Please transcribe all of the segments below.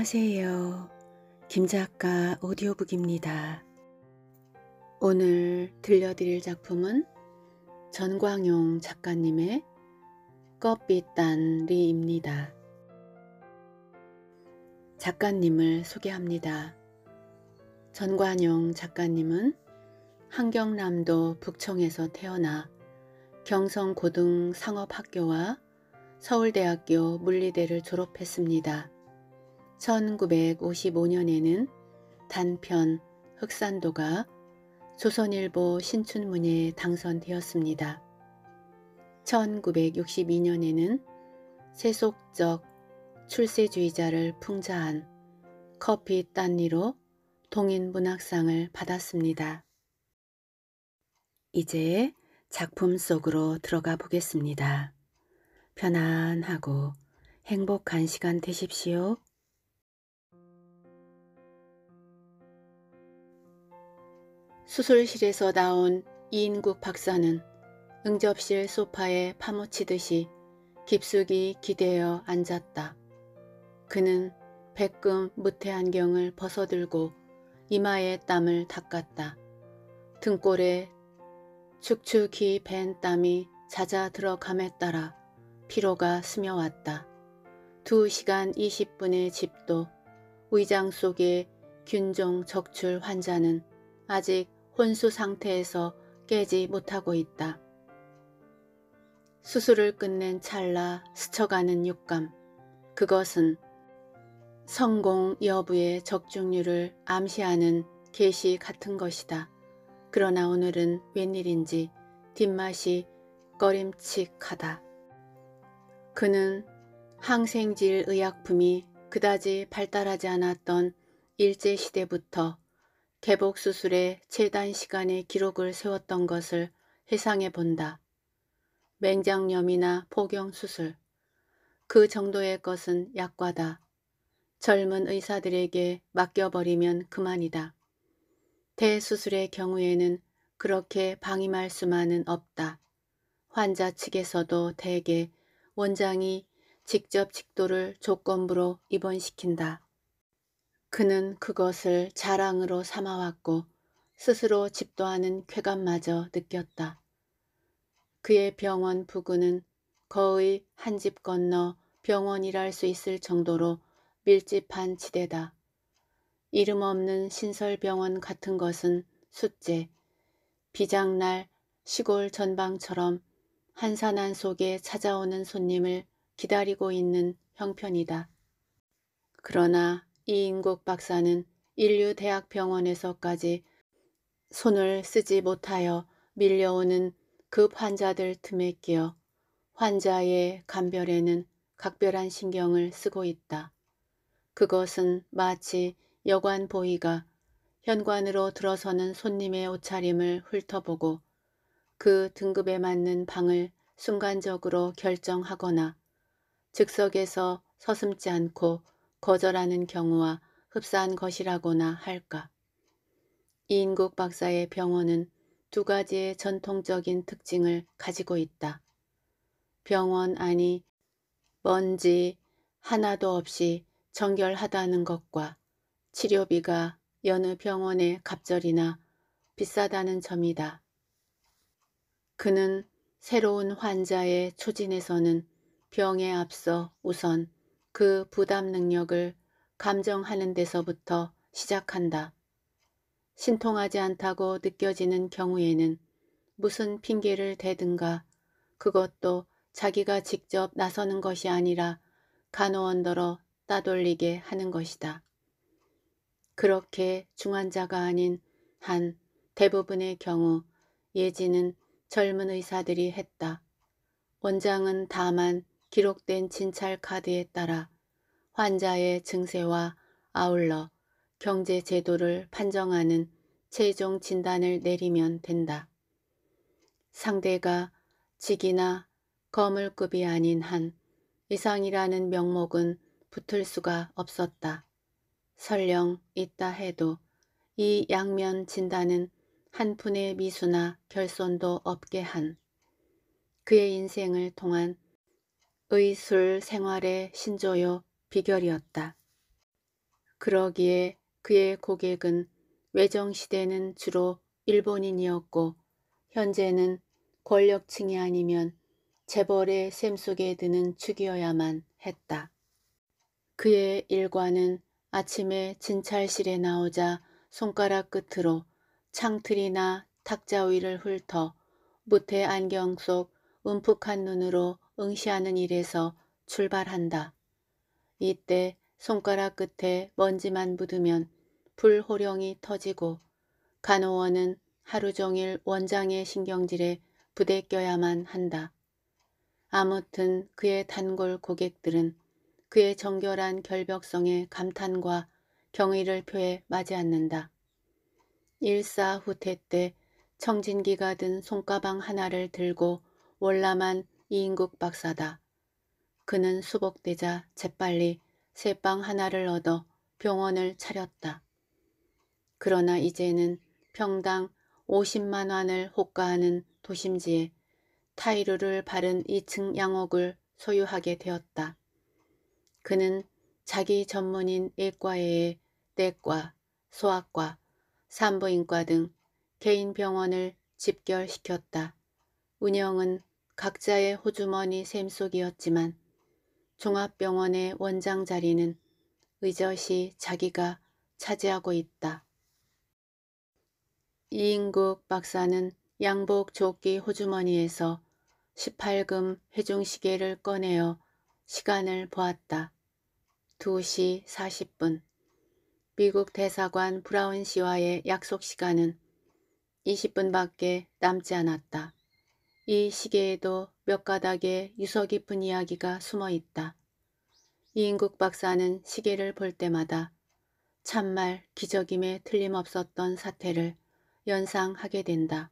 안녕하세요. 김작가 오디오북입니다. 오늘 들려드릴 작품은 전광용 작가님의 껍빛단리입니다. 작가님을 소개합니다. 전광용 작가님은 한경남도 북청에서 태어나 경성고등 상업학교와 서울대학교 물리대를 졸업했습니다. 1955년에는 단편 흑산도가 조선일보 신춘문예에 당선되었습니다. 1962년에는 세속적 출세주의자를 풍자한 커피 딴니로 동인문학상을 받았습니다. 이제 작품 속으로 들어가 보겠습니다. 편안하고 행복한 시간 되십시오. 수술실에서 나온 이인국 박사는 응접실 소파에 파묻히듯이 깊숙이 기대어 앉았다. 그는 백금 무태 안경을 벗어들고 이마에 땀을 닦았다. 등골에 축축히 밴 땀이 잦아 들어감에 따라 피로가 스며왔다. 2시간 20분의 집도 의장 속에 균종 적출 환자는 아직 혼수 상태에서 깨지 못하고 있다. 수술을 끝낸 찰나 스쳐가는 육감. 그것은 성공 여부의 적중률을 암시하는 계시 같은 것이다. 그러나 오늘은 웬일인지 뒷맛이 꺼림칙하다. 그는 항생질 의약품이 그다지 발달하지 않았던 일제시대부터 개복 수술의 최단 시간의 기록을 세웠던 것을 회상해 본다. 맹장염이나 포경 수술. 그 정도의 것은 약과다. 젊은 의사들에게 맡겨버리면 그만이다. 대수술의 경우에는 그렇게 방임할 수만은 없다. 환자 측에서도 대개 원장이 직접 직도를 조건부로 입원시킨다. 그는 그것을 자랑으로 삼아왔고 스스로 집도하는 쾌감마저 느꼈다. 그의 병원 부근은 거의 한 집 건너 병원이랄 수 있을 정도로 밀집한 지대다. 이름 없는 신설병원 같은 것은 숫제, 비장날 시골 전방처럼 한산한 속에 찾아오는 손님을 기다리고 있는 형편이다. 그러나 이인국 박사는 인류대학병원에서까지 손을 쓰지 못하여 밀려오는 급 그 환자들 틈에 끼어 환자의 감별에는 각별한 신경을 쓰고 있다. 그것은 마치 여관보이가 현관으로 들어서는 손님의 옷차림을 훑어보고 그 등급에 맞는 방을 순간적으로 결정하거나 즉석에서 서슴지 않고 거절하는 경우와 흡사한 것이라고나 할까. 이인국 박사의 병원은 두 가지의 전통적인 특징을 가지고 있다. 병원 안이 먼지 하나도 없이 정결하다는 것과 치료비가 여느 병원의 갑절이나 비싸다는 점이다. 그는 새로운 환자의 초진에서는 병에 앞서 우선 그 부담 능력을 감정하는 데서부터 시작한다. 신통하지 않다고 느껴지는 경우에는 무슨 핑계를 대든가 그것도 자기가 직접 나서는 것이 아니라 간호원더러 따돌리게 하는 것이다. 그렇게 중환자가 아닌 한 대부분의 경우 예지는 젊은 의사들이 했다. 원장은 다만 기록된 진찰 카드에 따라 환자의 증세와 아울러 경제 제도를 판정하는 최종 진단을 내리면 된다. 상대가 직이나 거물급이 아닌 한 이상이라는 명목은 붙을 수가 없었다. 설령 있다 해도 이 양면 진단은 한 푼의 미수나 결손도 없게 한 그의 인생을 통한 의술 생활의 신조요 비결이었다. 그러기에 그의 고객은 외정시대는 주로 일본인이었고 현재는 권력층이 아니면 재벌의 샘속에 드는 축이어야만 했다. 그의 일과는 아침에 진찰실에 나오자 손가락 끝으로 창틀이나 탁자 위를 훑어 무태 안경 속 움푹한 눈으로 응시하는 일에서 출발한다. 이때 손가락 끝에 먼지만 묻으면 불호령이 터지고 간호원은 하루 종일 원장의 신경질에 부대껴야만 한다. 아무튼 그의 단골 고객들은 그의 정결한 결벽성에 감탄과 경의를 표해 맞이 않는다. 일사후퇴 때 청진기가 든 손가방 하나를 들고 월남한 이인국 박사다. 그는 수복되자 재빨리 새 빵 하나를 얻어 병원을 차렸다. 그러나 이제는 평당 50만 원을 호가하는 도심지에 타이루를 바른 2층 양옥을 소유하게 되었다. 그는 자기 전문인 일과에 내과, 소아과, 산부인과 등 개인 병원을 집결시켰다. 운영은 각자의 호주머니 셈속이었지만 종합병원의 원장 자리는 의젓이 자기가 차지하고 있다. 이인국 박사는 양복 조끼 호주머니에서 18금 회중시계를 꺼내어 시간을 보았다. 2시 40분 미국 대사관 브라운 씨와의 약속 시간은 20분밖에 남지 않았다. 이 시계에도 몇 가닥의 유서 깊은 이야기가 숨어 있다. 이인국 박사는 시계를 볼 때마다 참말 기적임에 틀림없었던 사태를 연상하게 된다.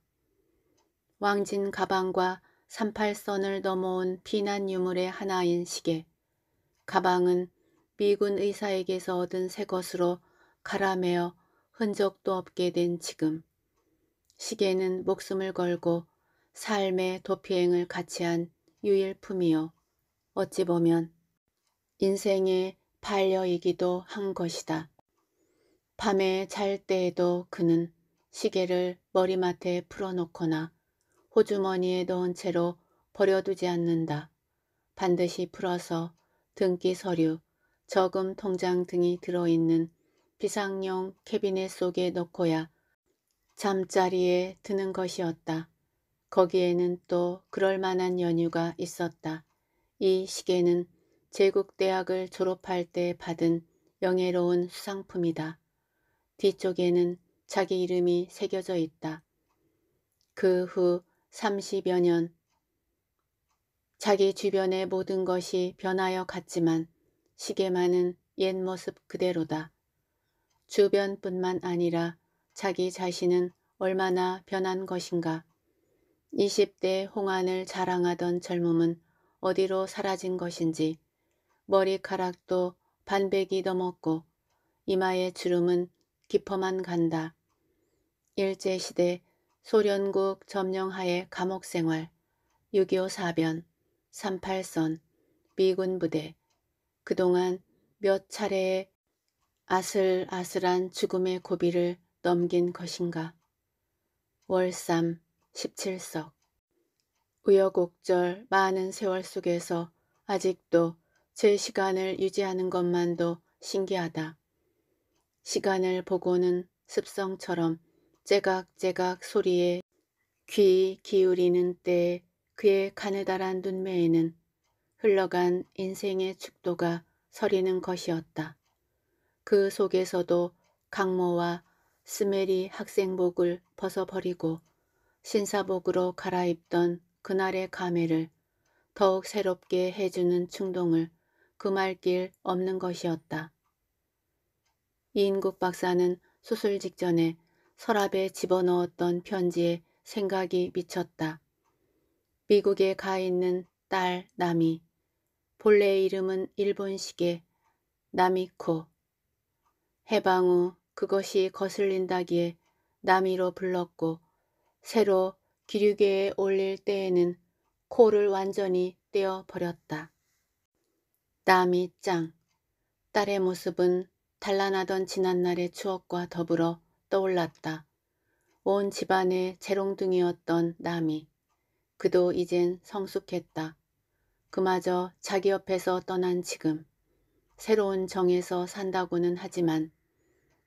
왕진 가방과 38선을 넘어온 피난 유물의 하나인 시계. 가방은 미군 의사에게서 얻은 새 것으로 갈아매어 흔적도 없게 된 지금. 시계는 목숨을 걸고 삶의 도피행을 같이 한 유일품이요. 어찌 보면 인생의 반려이기도 한 것이다. 밤에 잘 때에도 그는 시계를 머리맡에 풀어놓거나 호주머니에 넣은 채로 버려두지 않는다. 반드시 풀어서 등기 서류, 저금 통장 등이 들어있는 비상용 캐비넷 속에 넣고야 잠자리에 드는 것이었다. 거기에는 또 그럴 만한 연유가 있었다. 이 시계는 제국대학을 졸업할 때 받은 영예로운 수상품이다. 뒤쪽에는 자기 이름이 새겨져 있다. 그 후 30여 년 자기 주변의 모든 것이 변하여 갔지만 시계만은 옛 모습 그대로다. 주변뿐만 아니라 자기 자신은 얼마나 변한 것인가. 20대 홍안을 자랑하던 젊음은 어디로 사라진 것인지 머리카락도 반백이 넘었고 이마의 주름은 깊어만 간다. 일제시대 소련국 점령하에 감옥생활, 6.25 사변, 38선, 미군부대, 그동안 몇 차례의 아슬아슬한 죽음의 고비를 넘긴 것인가. 월삼, 17석 우여곡절 많은 세월 속에서 아직도 제 시간을 유지하는 것만도 신기하다. 시간을 보고는 습성처럼 제각제각 소리에 귀 기울이는 때에 그의 가느다란 눈매에는 흘러간 인생의 축도가 서리는 것이었다. 그 속에서도 강모와 스메리 학생복을 벗어버리고 신사복으로 갈아입던 그날의 감회를 더욱 새롭게 해주는 충동을 금할 길 없는 것이었다. 이인국 박사는 수술 직전에 서랍에 집어넣었던 편지에 생각이 미쳤다. 미국에 가 있는 딸 나미. 본래 이름은 일본식의 나미코. 해방 후 그것이 거슬린다기에 나미로 불렀고 새로 기류계에 올릴 때에는 코를 완전히 떼어버렸다. 남이 짱. 딸의 모습은 단란하던 지난날의 추억과 더불어 떠올랐다. 온 집안의 재롱둥이였던 남이. 그도 이젠 성숙했다. 그마저 자기 옆에서 떠난 지금. 새로운 정에서 산다고는 하지만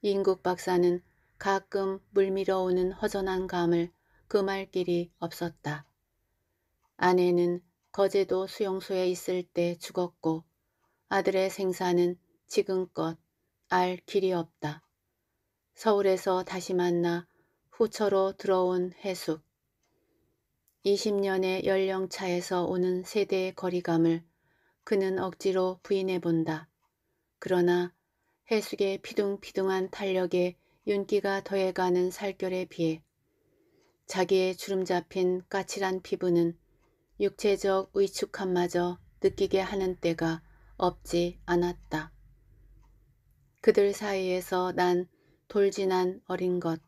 인국 박사는 가끔 물밀어오는 허전한 감을 금할 길이 없었다. 아내는 거제도 수용소에 있을 때 죽었고 아들의 생사는 지금껏 알 길이 없다. 서울에서 다시 만나 후처로 들어온 해숙. 20년의 연령차에서 오는 세대의 거리감을 그는 억지로 부인해본다. 그러나 해숙의 피둥피둥한 탄력에 윤기가 더해가는 살결에 비해 자기의 주름 잡힌 까칠한 피부는 육체적 위축함마저 느끼게 하는 때가 없지 않았다. 그들 사이에서 난 돌진한 어린 것,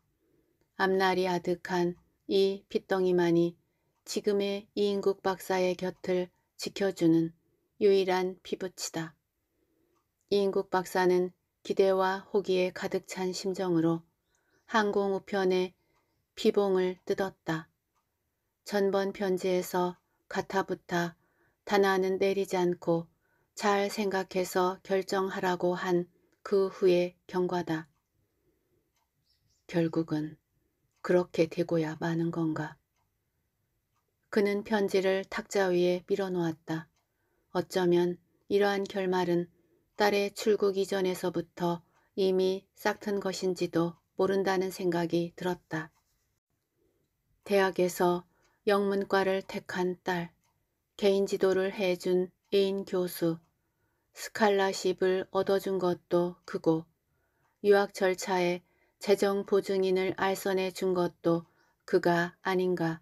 앞날이 아득한 이 핏덩이만이 지금의 이인국 박사의 곁을 지켜주는 유일한 피붙이다. 이인국 박사는 기대와 호기에 가득 찬 심정으로 항공 우편에 피봉을 뜯었다. 전번 편지에서 가타부타 다나는 내리지 않고 잘 생각해서 결정하라고 한 그 후의 경과다. 결국은 그렇게 되고야 마는 건가. 그는 편지를 탁자 위에 밀어놓았다. 어쩌면 이러한 결말은 딸의 출국 이전에서부터 이미 싹튼 것인지도 모른다는 생각이 들었다. 대학에서 영문과를 택한 딸, 개인 지도를 해준 애인 교수, 스칼라십을 얻어준 것도 그고, 유학 절차에 재정 보증인을 알선해 준 것도 그가 아닌가.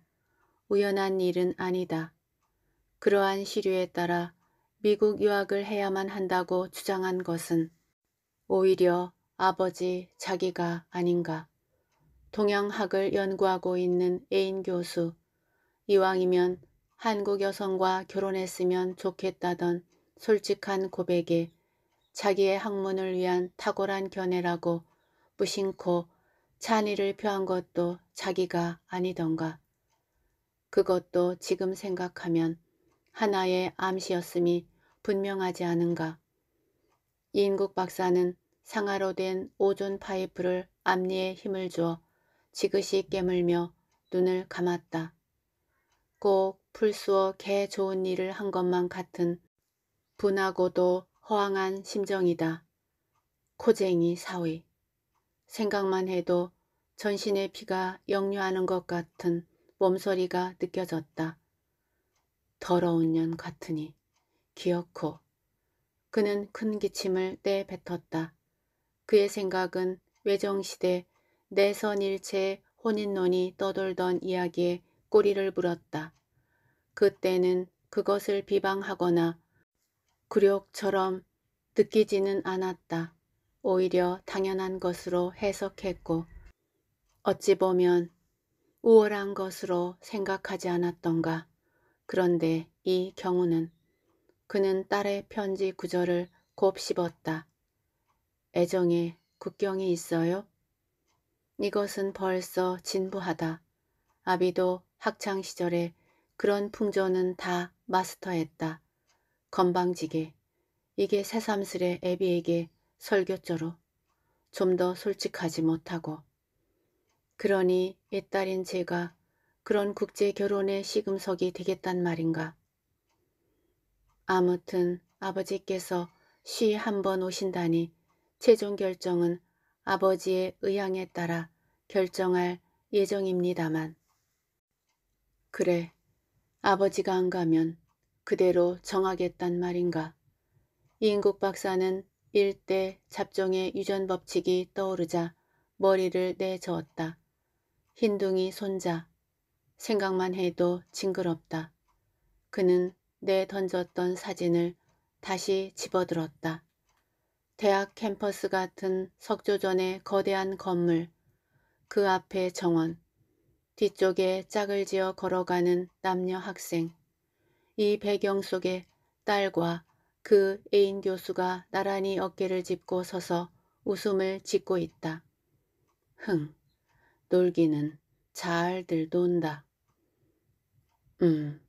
우연한 일은 아니다. 그러한 시류에 따라 미국 유학을 해야만 한다고 주장한 것은 오히려 아버지 자기가 아닌가. 동양학을 연구하고 있는 애인 교수, 이왕이면 한국 여성과 결혼했으면 좋겠다던 솔직한 고백에 자기의 학문을 위한 탁월한 견해라고 무심코 찬의를 표한 것도 자기가 아니던가. 그것도 지금 생각하면 하나의 암시였음이 분명하지 않은가. 인국 박사는 상하로 된 오존 파이프를 앞니에 힘을 주어 지그시 깨물며 눈을 감았다. 꼭 풀수어 개 좋은 일을 한 것만 같은 분하고도 허황한 심정이다. 코쟁이 사위. 생각만 해도 전신의 피가 역류하는 것 같은 몸소리가 느껴졌다. 더러운 년 같으니 기어코. 그는 큰 기침을 내뱉었다. 그의 생각은 외정시대 내선일체 혼인론이 떠돌던 이야기에 꼬리를 물었다. 그때는 그것을 비방하거나 굴욕처럼 느끼지는 않았다. 오히려 당연한 것으로 해석했고 어찌 보면 우월한 것으로 생각하지 않았던가. 그런데 이 경우는 그는 딸의 편지 구절을 곱씹었다. 애정에 국경이 있어요? 이것은 벌써 진부하다. 아비도 학창 시절에 그런 풍조는 다 마스터했다. 건방지게. 이게 새삼스레 애비에게 설교조로 좀 더 솔직하지 못하고. 그러니 애 딸인 제가 그런 국제 결혼의 시금석이 되겠단 말인가. 아무튼 아버지께서 시한번 오신다니 최종 결정은 아버지의 의향에 따라 결정할 예정입니다만 그래 아버지가 안 가면 그대로 정하겠단 말인가 이인국 박사는 일대 잡종의 유전 법칙이 떠오르자 머리를 내저었다. 흰둥이 손자. 생각만 해도 징그럽다. 그는 내 던졌던 사진을 다시 집어들었다. 대학 캠퍼스 같은 석조전의 거대한 건물, 그 앞에 정원, 뒤쪽에 짝을 지어 걸어가는 남녀 학생, 이 배경 속에 딸과 그 애인 교수가 나란히 어깨를 짚고 서서 웃음을 짓고 있다. 흥, 놀기는 잘들 논다. 음,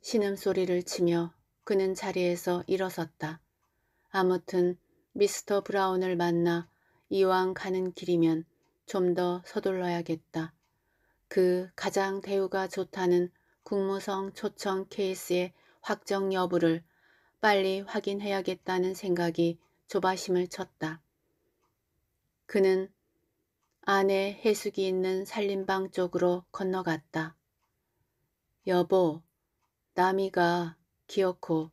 신음소리를 치며 그는 자리에서 일어섰다. 아무튼 미스터 브라운을 만나 이왕 가는 길이면 좀 더 서둘러야겠다. 그 가장 대우가 좋다는 국무성 초청 케이스의 확정 여부를 빨리 확인해야겠다는 생각이 조바심을 쳤다. 그는 안에 해숙이 있는 살림방 쪽으로 건너갔다. 여보, 남이가 기어코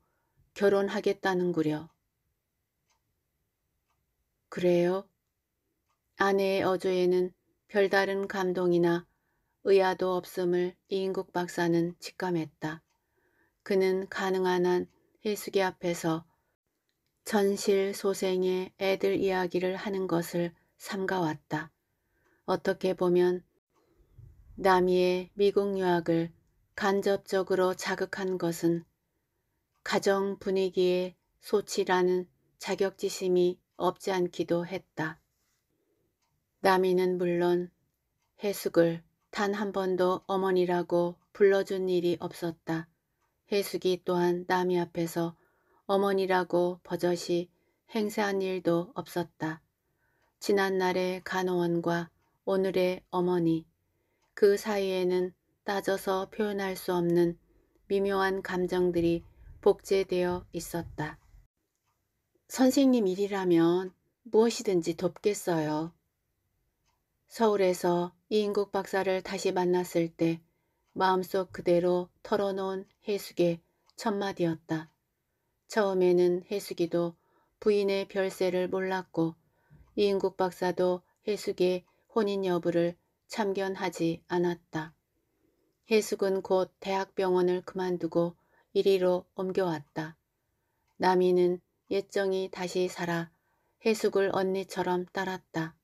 결혼하겠다는구려. 그래요? 아내의 어조에는 별다른 감동이나 의아도 없음을 이인국 박사는 직감했다. 그는 가능한 한 해수기 앞에서 전실 소생의 애들 이야기를 하는 것을 삼가왔다. 어떻게 보면 남이의 미국 유학을 간접적으로 자극한 것은 가정 분위기의 소치라는 자격지심이 없지 않기도 했다. 나미는 물론 해숙을 단 한 번도 어머니라고 불러준 일이 없었다. 해숙이 또한 나미 앞에서 어머니라고 버젓이 행세한 일도 없었다. 지난날의 간호원과 오늘의 어머니 그 사이에는 따져서 표현할 수 없는 미묘한 감정들이 복제되어 있었다. 선생님 일이라면 무엇이든지 돕겠어요. 서울에서 이인국 박사를 다시 만났을 때 마음속 그대로 털어놓은 해숙의 첫마디였다. 처음에는 해숙이도 부인의 별세를 몰랐고 이인국 박사도 해숙의 혼인 여부를 참견하지 않았다. 해숙은 곧 대학병원을 그만두고 이리로 옮겨왔다. 남이는 옛정이 다시 살아 해숙을 언니처럼 따랐다.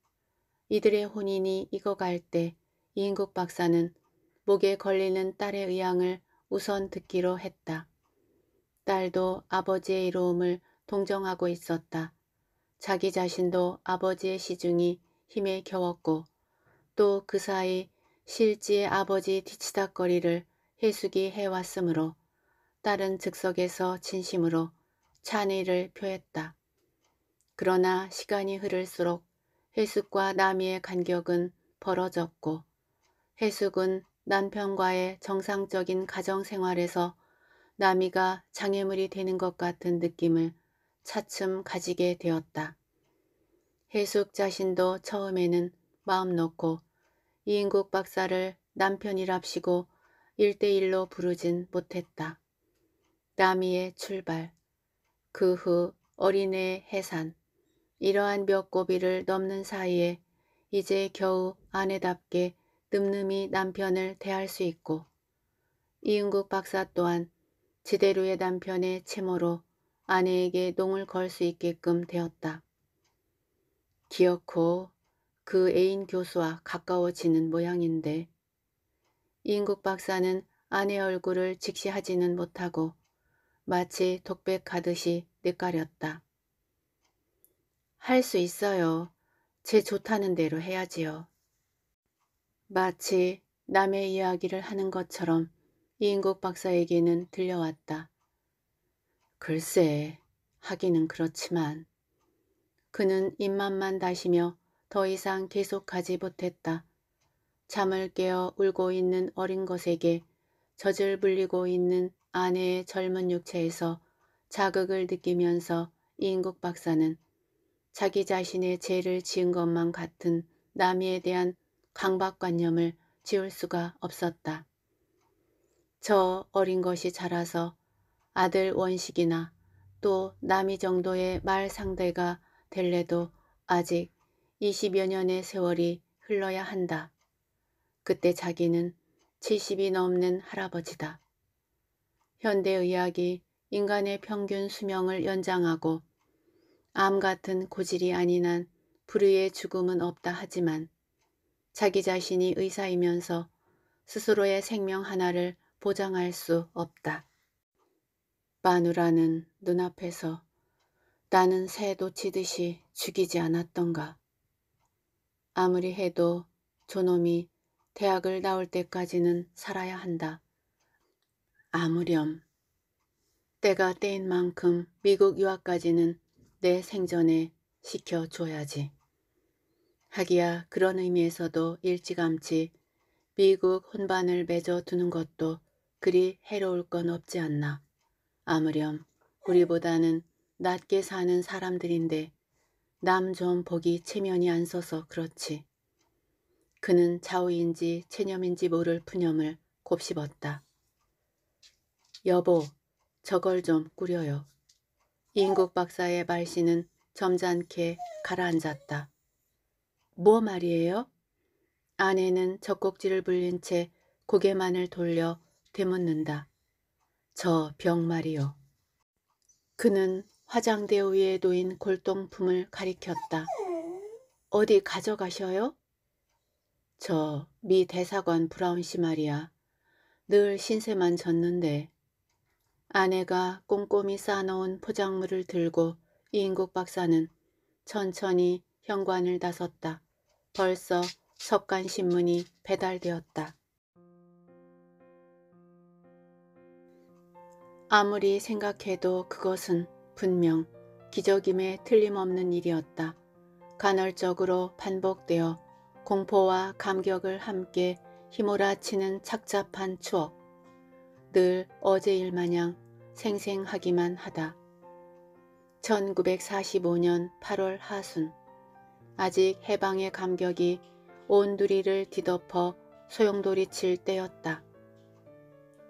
이들의 혼인이 익어갈 때 이인국 박사는 목에 걸리는 딸의 의향을 우선 듣기로 했다. 딸도 아버지의 이로움을 동정하고 있었다. 자기 자신도 아버지의 시중이 힘에 겨웠고 또 그 사이 실지의 아버지 뒤치닥거리를 해숙이 해왔으므로 딸은 즉석에서 진심으로 찬의를 표했다. 그러나 시간이 흐를수록 혜숙과 남이의 간격은 벌어졌고 혜숙은 남편과의 정상적인 가정생활에서 남이가 장애물이 되는 것 같은 느낌을 차츰 가지게 되었다. 혜숙 자신도 처음에는 마음 놓고 이인국 박사를 남편이랍시고 일대일로 부르진 못했다. 남이의 출발 그후 어린애 해산. 이러한 몇 고비를 넘는 사이에 이제 겨우 아내답게 늠름이 남편을 대할 수 있고 이은국 박사 또한 지대로의 남편의 채모로 아내에게 농을 걸 수 있게끔 되었다. 기어코 그 애인 교수와 가까워지는 모양인데 이은국 박사는 아내 얼굴을 직시하지는 못하고 마치 독백 하듯이 뇌까렸다. 할 수 있어요. 제 좋다는 대로 해야지요. 마치 남의 이야기를 하는 것처럼 이인국 박사에게는 들려왔다. 글쎄, 하기는 그렇지만 그는 입맛만 다시며 더 이상 계속하지 못했다. 잠을 깨어 울고 있는 어린 것에게 젖을 불리고 있는 아내의 젊은 육체에서 자극을 느끼면서 인국 박사는 자기 자신의 죄를 지은 것만 같은 남이에 대한 강박관념을 지울 수가 없었다. 저 어린 것이 자라서 아들 원식이나 또 남이 정도의 말 상대가 될래도 아직 20여 년의 세월이 흘러야 한다. 그때 자기는 70이 넘는 할아버지다. 현대의학이 인간의 평균 수명을 연장하고 암 같은 고질이 아닌 한 불의의 죽음은 없다 하지만 자기 자신이 의사이면서 스스로의 생명 하나를 보장할 수 없다. 마누라는 눈앞에서 나는 새 놓치듯이 죽이지 않았던가. 아무리 해도 존놈이 대학을 나올 때까지는 살아야 한다. 아무렴. 때가 때인 만큼 미국 유학까지는 내 생전에 시켜줘야지. 하기야 그런 의미에서도 일찌감치 미국 혼반을 맺어두는 것도 그리 해로울 건 없지 않나. 아무렴 우리보다는 낮게 사는 사람들인데 남 좀 보기 체면이 안 서서 그렇지. 그는 좌우인지 체념인지 모를 푸념을 곱씹었다. 여보, 저걸 좀 꾸려요. 인국 박사의 말씨는 점잖게 가라앉았다. 뭐 말이에요? 아내는 젖꼭지를 불린 채 고개만을 돌려 되묻는다. 저 병 말이요. 그는 화장대 위에 놓인 골동품을 가리켰다. 어디 가져가셔요? 저 미 대사관 브라운 씨 말이야. 늘 신세만 졌는데 아내가 꼼꼼히 쌓아놓은 포장물을 들고 이인국 박사는 천천히 현관을 나섰다. 벌써 석간신문이 배달되었다. 아무리 생각해도 그것은 분명 기적임에 틀림없는 일이었다. 간헐적으로 반복되어 공포와 감격을 함께 휘몰아치는 착잡한 추억. 늘 어제 일 마냥 생생하기만 하다. 1945년 8월 하순 아직 해방의 감격이 온두리를 뒤덮어 소용돌이 칠 때였다.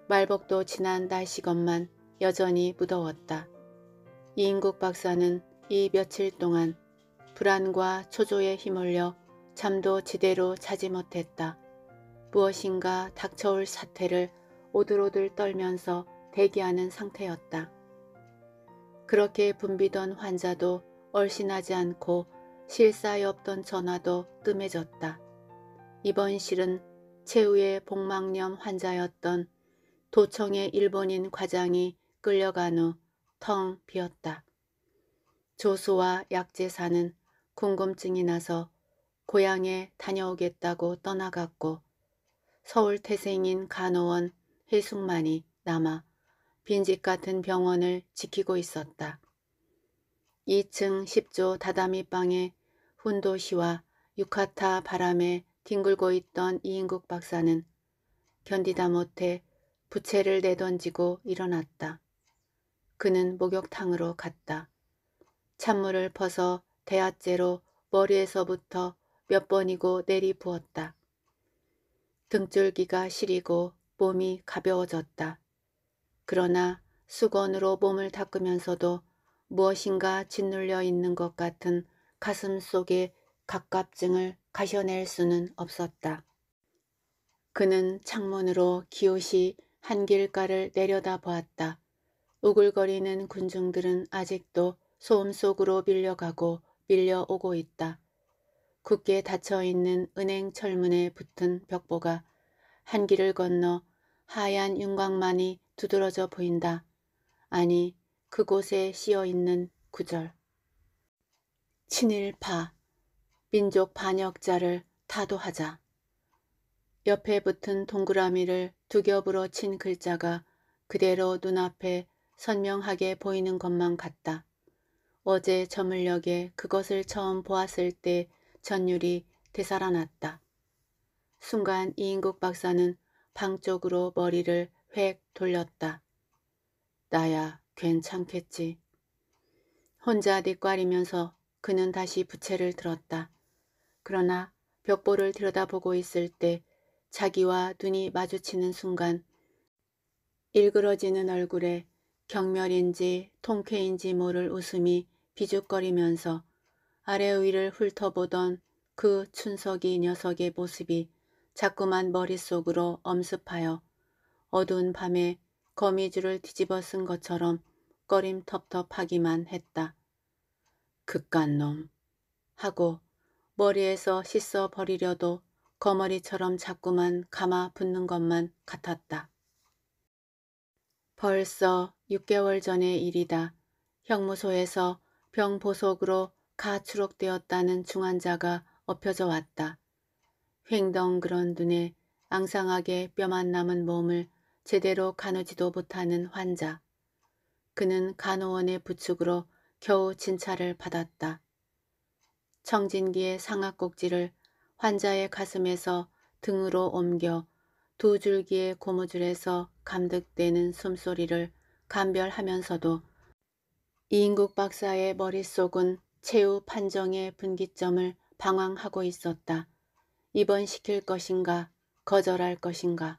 말복도 지난 날씨건만 여전히 무더웠다. 이인국 박사는 이 며칠 동안 불안과 초조에 힘을려 잠도 제대로 자지 못했다. 무엇인가 닥쳐올 사태를 오들오들 떨면서 대기하는 상태였다. 그렇게 붐비던 환자도 얼씬하지 않고 실사에 없던 전화도 뜸해졌다. 이번 실은 최후의 복막염 환자였던 도청의 일본인 과장이 끌려간 후 텅 비었다. 조수와 약재사는 궁금증이 나서 고향에 다녀오겠다고 떠나갔고 서울 태생인 간호원 해숙만이 남아 빈집 같은 병원을 지키고 있었다. 2층 10조 다다미방에 훈도시와 유카타 바람에 뒹굴고 있던 이인국 박사는 견디다 못해 부채를 내던지고 일어났다. 그는 목욕탕으로 갔다. 찬물을 퍼서 대야째로 머리에서부터 몇 번이고 내리부었다. 등줄기가 시리고 몸이 가벼워졌다. 그러나 수건으로 몸을 닦으면서도 무엇인가 짓눌려 있는 것 같은 가슴 속의 갑갑증을 가셔낼 수는 없었다. 그는 창문으로 기웃이 한길가를 내려다 보았다. 우글거리는 군중들은 아직도 소음 속으로 밀려가고 밀려오고 있다. 굳게 닫혀있는 은행 철문에 붙은 벽보가 한길을 건너 하얀 윤곽만이 두드러져 보인다. 아니 그곳에 씌어있는 구절. 친일파, 민족 반역자를 타도하자. 옆에 붙은 동그라미를 두 겹으로 친 글자가 그대로 눈앞에 선명하게 보이는 것만 같다. 어제 저물녘에 그것을 처음 보았을 때 전율이 되살아났다. 순간 이인국 박사는 방 쪽으로 머리를 획 돌렸다. 나야 괜찮겠지. 혼자 뒷과리면서 그는 다시 부채를 들었다. 그러나 벽보를 들여다보고 있을 때 자기와 눈이 마주치는 순간 일그러지는 얼굴에 경멸인지 통쾌인지 모를 웃음이 비죽거리면서 아래 위를 훑어보던 그 춘석이 녀석의 모습이 자꾸만 머릿속으로 엄습하여 어두운 밤에 거미줄을 뒤집어 쓴 것처럼 꺼림텁텁하기만 했다. 극간놈 하고 머리에서 씻어 버리려도 거머리처럼 자꾸만 감아 붙는 것만 같았다. 벌써 6개월 전의 일이다. 형무소에서 병 보석으로 가추록되었다는 중환자가 엎혀져 왔다. 횡덩 그런 눈에 앙상하게 뼈만 남은 몸을 제대로 가누지도 못하는 환자. 그는 간호원의 부축으로 겨우 진찰을 받았다. 청진기의 상악꼭지를 환자의 가슴에서 등으로 옮겨 두 줄기의 고무줄에서 감득대는 숨소리를 감별하면서도 이인국 박사의 머릿속은 최후 판정의 분기점을 방황하고 있었다. 입원시킬 것인가 거절할 것인가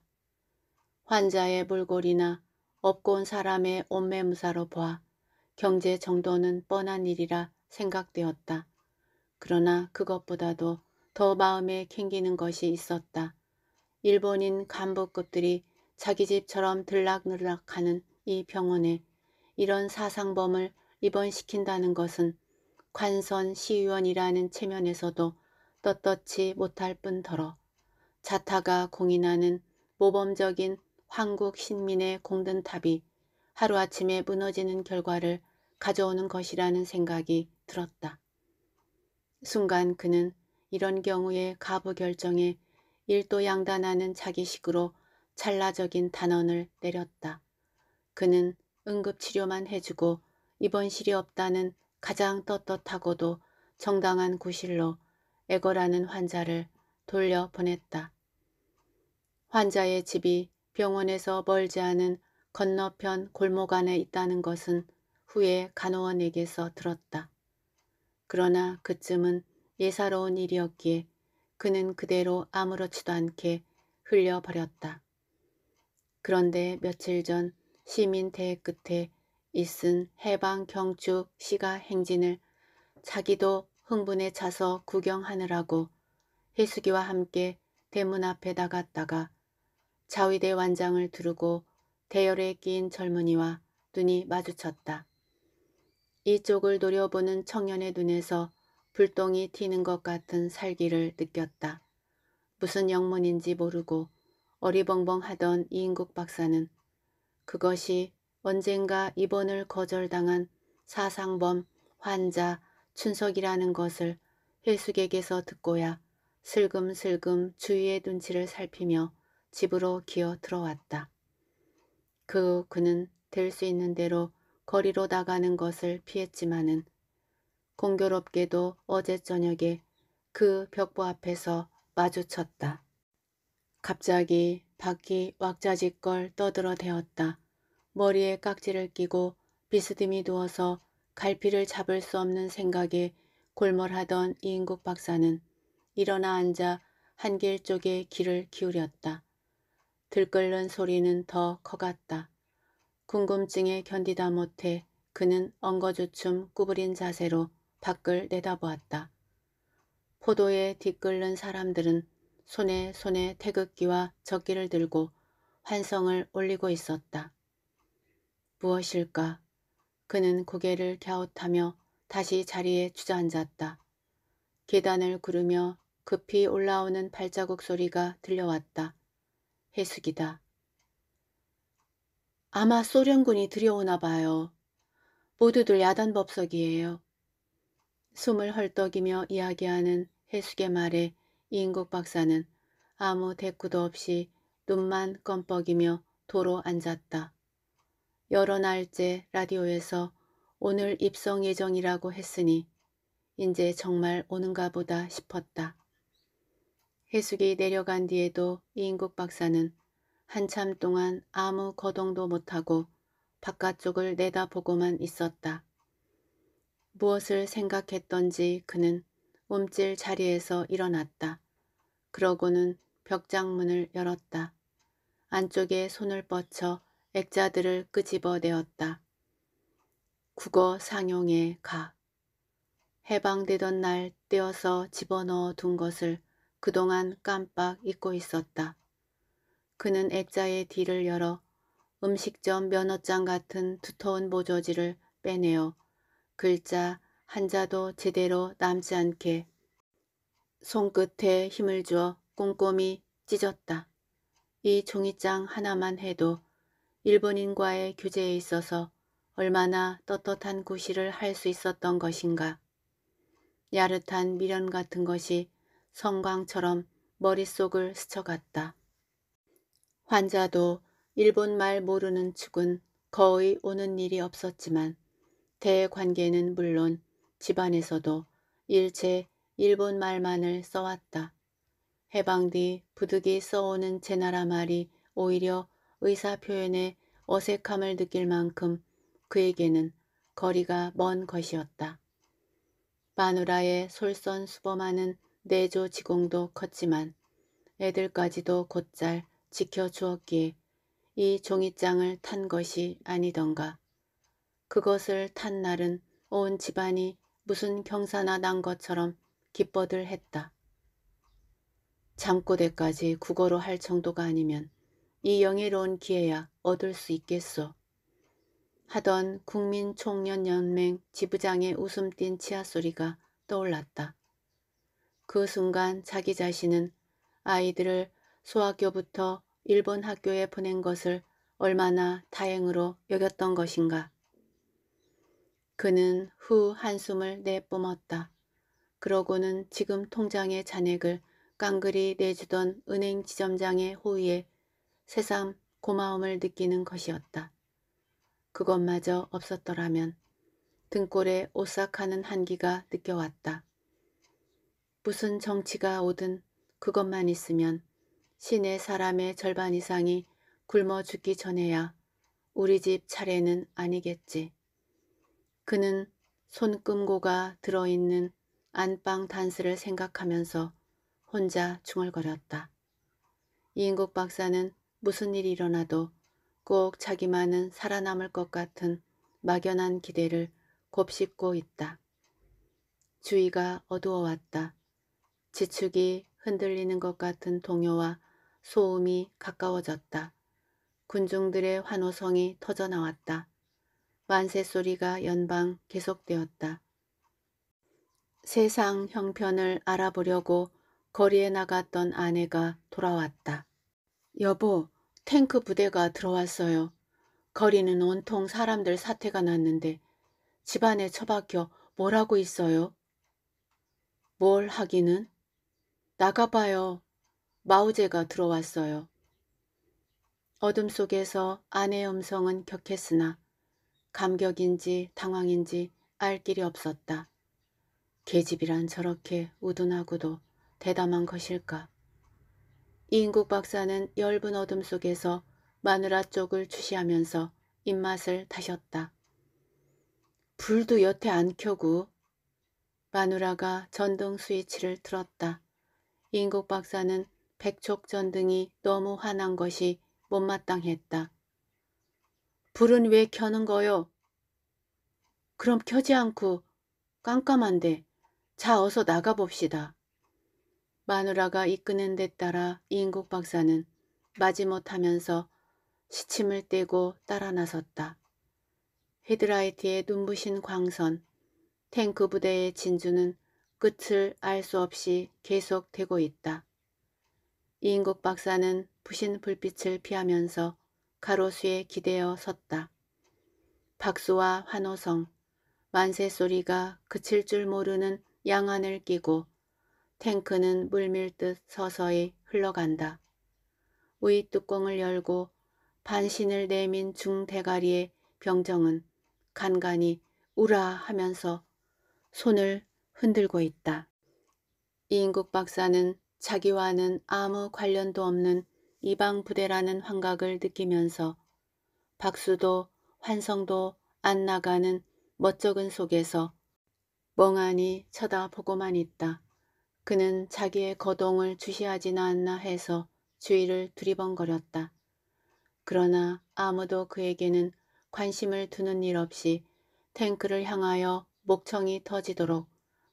환자의 물골이나 업고 온 사람의 옷매무사로 보아 경제 정도는 뻔한 일이라 생각되었다. 그러나 그것보다도 더 마음에 캥기는 것이 있었다. 일본인 간부급들이 자기 집처럼 들락날락하는 이 병원에 이런 사상범을 입원시킨다는 것은 관선 시의원이라는 체면에서도 떳떳치 못할 뿐더러 자타가 공인하는 모범적인 황국 신민의 공든탑이 하루아침에 무너지는 결과를 가져오는 것이라는 생각이 들었다. 순간 그는 이런 경우에 가부 결정에 일도 양단하는 자기식으로 찰나적인 단언을 내렸다. 그는 응급치료만 해주고 입원실이 없다는 가장 떳떳하고도 정당한 구실로 에거라는 환자를 돌려 보냈다. 환자의 집이 병원에서 멀지 않은 건너편 골목 안에 있다는 것은 후에 간호원에게서 들었다. 그러나 그쯤은 예사로운 일이었기에 그는 그대로 아무렇지도 않게 흘려버렸다. 그런데 며칠 전 시민 대회 끝에 있은 해방 경축 시가 행진을 자기도 흥분에 차서 구경하느라고 해수기와 함께 대문 앞에 나갔다가 자위대 완장을 두르고 대열에 끼인 젊은이와 눈이 마주쳤다. 이쪽을 노려보는 청년의 눈에서 불똥이 튀는 것 같은 살기를 느꼈다. 무슨 영문인지 모르고 어리벙벙하던 이인국 박사는 그것이 언젠가 입원을 거절당한 사상범, 환자, 춘석이라는 것을 혜숙에게서 듣고야 슬금슬금 주위의 눈치를 살피며 집으로 기어 들어왔다. 그 후 그는 될 수 있는 대로 거리로 나가는 것을 피했지만은 공교롭게도 어제 저녁에 그 벽보 앞에서 마주쳤다. 갑자기 바퀴 왁자지껄 떠들어 대었다. 머리에 깍지를 끼고 비스듬히 누워서 갈피를 잡을 수 없는 생각에 골몰하던 이인국 박사는 일어나 앉아 한길 쪽에 귀를 기울였다. 들끓는 소리는 더 커갔다. 궁금증에 견디다 못해 그는 엉거주춤 구부린 자세로 밖을 내다보았다. 포도에 뒤끓는 사람들은 손에 손에 태극기와 적기를 들고 환성을 올리고 있었다. 무엇일까 그는 고개를 갸웃하며 다시 자리에 주저앉았다. 계단을 구르며 급히 올라오는 발자국 소리가 들려왔다. 해숙이다. 아마 소련군이 들여오나 봐요. 모두들 야단법석이에요. 숨을 헐떡이며 이야기하는 해숙의 말에 이인국 박사는 아무 대꾸도 없이 눈만 껌뻑이며 도로 앉았다. 여러 날째 라디오에서 오늘 입성 예정이라고 했으니 이제 정말 오는가 보다 싶었다. 해숙이 내려간 뒤에도 이인국 박사는 한참 동안 아무 거동도 못하고 바깥쪽을 내다보고만 있었다. 무엇을 생각했던지 그는 움찔 자리에서 일어났다. 그러고는 벽장문을 열었다. 안쪽에 손을 뻗쳐 액자들을 끄집어내었다. 국어 상용에 가. 해방되던 날 떼어서 집어넣어 둔 것을 그동안 깜빡 잊고 있었다. 그는 액자의 뒤를 열어 음식점 면허장 같은 두터운 보조지를 빼내어 글자 한자도 제대로 남지 않게 손끝에 힘을 주어 꼼꼼히 찢었다. 이 종이장 하나만 해도 일본인과의 교제에 있어서 얼마나 떳떳한 구실을 할 수 있었던 것인가. 야릇한 미련 같은 것이 성광처럼 머릿속을 스쳐갔다. 환자도 일본말 모르는 축은 거의 오는 일이 없었지만 대관계는 물론 집안에서도 일체 일본말만을 써왔다. 해방 뒤 부득이 써오는 제 나라 말이 오히려 의사 표현에 어색함을 느낄 만큼 그에게는 거리가 먼 것이었다. 마누라의 솔선수범하는 내조 지공도 컸지만 애들까지도 곧잘 지켜주었기에 이 종이장을 탄 것이 아니던가. 그것을 탄 날은 온 집안이 무슨 경사나 난 것처럼 기뻐들 했다. 잠꼬대까지 국어로 할 정도가 아니면 이 영예로운 기회야 얻을 수 있겠소. 하던 국민총련연맹 지부장의 웃음 띈 치아소리가 떠올랐다. 그 순간 자기 자신은 아이들을 소학교부터 일본 학교에 보낸 것을 얼마나 다행으로 여겼던 것인가. 그는 후 한숨을 내뿜었다. 그러고는 지금 통장의 잔액을 깡그리 내주던 은행 지점장의 호의에 새삼 고마움을 느끼는 것이었다. 그것마저 없었더라면 등골에 오싹하는 한기가 느껴왔다. 무슨 정치가 오든 그것만 있으면 시내 사람의 절반 이상이 굶어 죽기 전에야 우리 집 차례는 아니겠지. 그는 손금고가 들어있는 안방 단스를 생각하면서 혼자 중얼거렸다. 이인국 박사는 무슨 일이 일어나도 꼭 자기만은 살아남을 것 같은 막연한 기대를 곱씹고 있다. 주위가 어두워왔다. 지축이 흔들리는 것 같은 동요와 소음이 가까워졌다. 군중들의 환호성이 터져나왔다. 만세 소리가 연방 계속되었다. 세상 형편을 알아보려고 거리에 나갔던 아내가 돌아왔다. 여보, 탱크 부대가 들어왔어요. 거리는 온통 사람들 사태가 났는데 집안에 처박혀 뭘 하고 있어요? 뭘 하기는? 나가봐요. 마우제가 들어왔어요. 어둠 속에서 아내의 음성은 격했으나 감격인지 당황인지 알 길이 없었다. 계집이란 저렇게 우둔하고도 대담한 것일까? 이인국 박사는 엷은 어둠 속에서 마누라 쪽을 주시하면서 입맛을 타셨다 불도 여태 안 켜고 마누라가 전등 스위치를 틀었다. 인국 박사는 백촉 전등이 너무 환한 것이 못마땅했다. 불은 왜 켜는 거요? 그럼 켜지 않고 깜깜한데 자 어서 나가봅시다. 마누라가 이끄는 데 따라 인국 박사는 마지못하면서 시침을 떼고 따라 나섰다. 헤드라이트의 눈부신 광선, 탱크 부대의 진주는 끝을 알 수 없이 계속되고 있다. 인국 박사는 부신 불빛을 피하면서 가로수에 기대어 섰다. 박수와 환호성, 만세 소리가 그칠 줄 모르는 양안을 끼고 탱크는 물밀듯 서서히 흘러간다. 위 뚜껑을 열고 반신을 내민 중대가리의 병정은 간간히 우라 하면서 손을 흔들고 있다. 이인국 박사는 자기와는 아무 관련도 없는 이방 부대라는 환각을 느끼면서 박수도 환성도 안 나가는 멋쩍은 속에서 멍하니 쳐다보고만 있다. 그는 자기의 거동을 주시하지는 않나 해서 주위를 두리번거렸다. 그러나 아무도 그에게는 관심을 두는 일 없이 탱크를 향하여 목청이 터지도록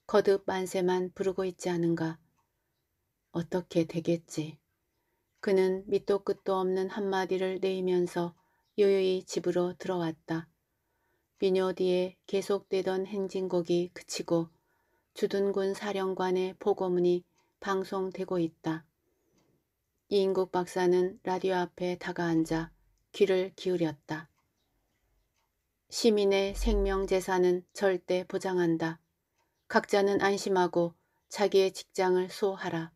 거듭 만세만 부르고 있지 않은가. 어떻게 되겠지. 그는 밑도 끝도 없는 한마디를 내이면서 요요히 집으로 들어왔다. 미녀 뒤에 계속되던 행진곡이 그치고 주둔군 사령관의 보고문이 방송되고 있다. 이인국 박사는 라디오 앞에 다가앉아 귀를 기울였다. 시민의 생명재산은 절대 보장한다. 각자는 안심하고 자기의 직장을 수호하라.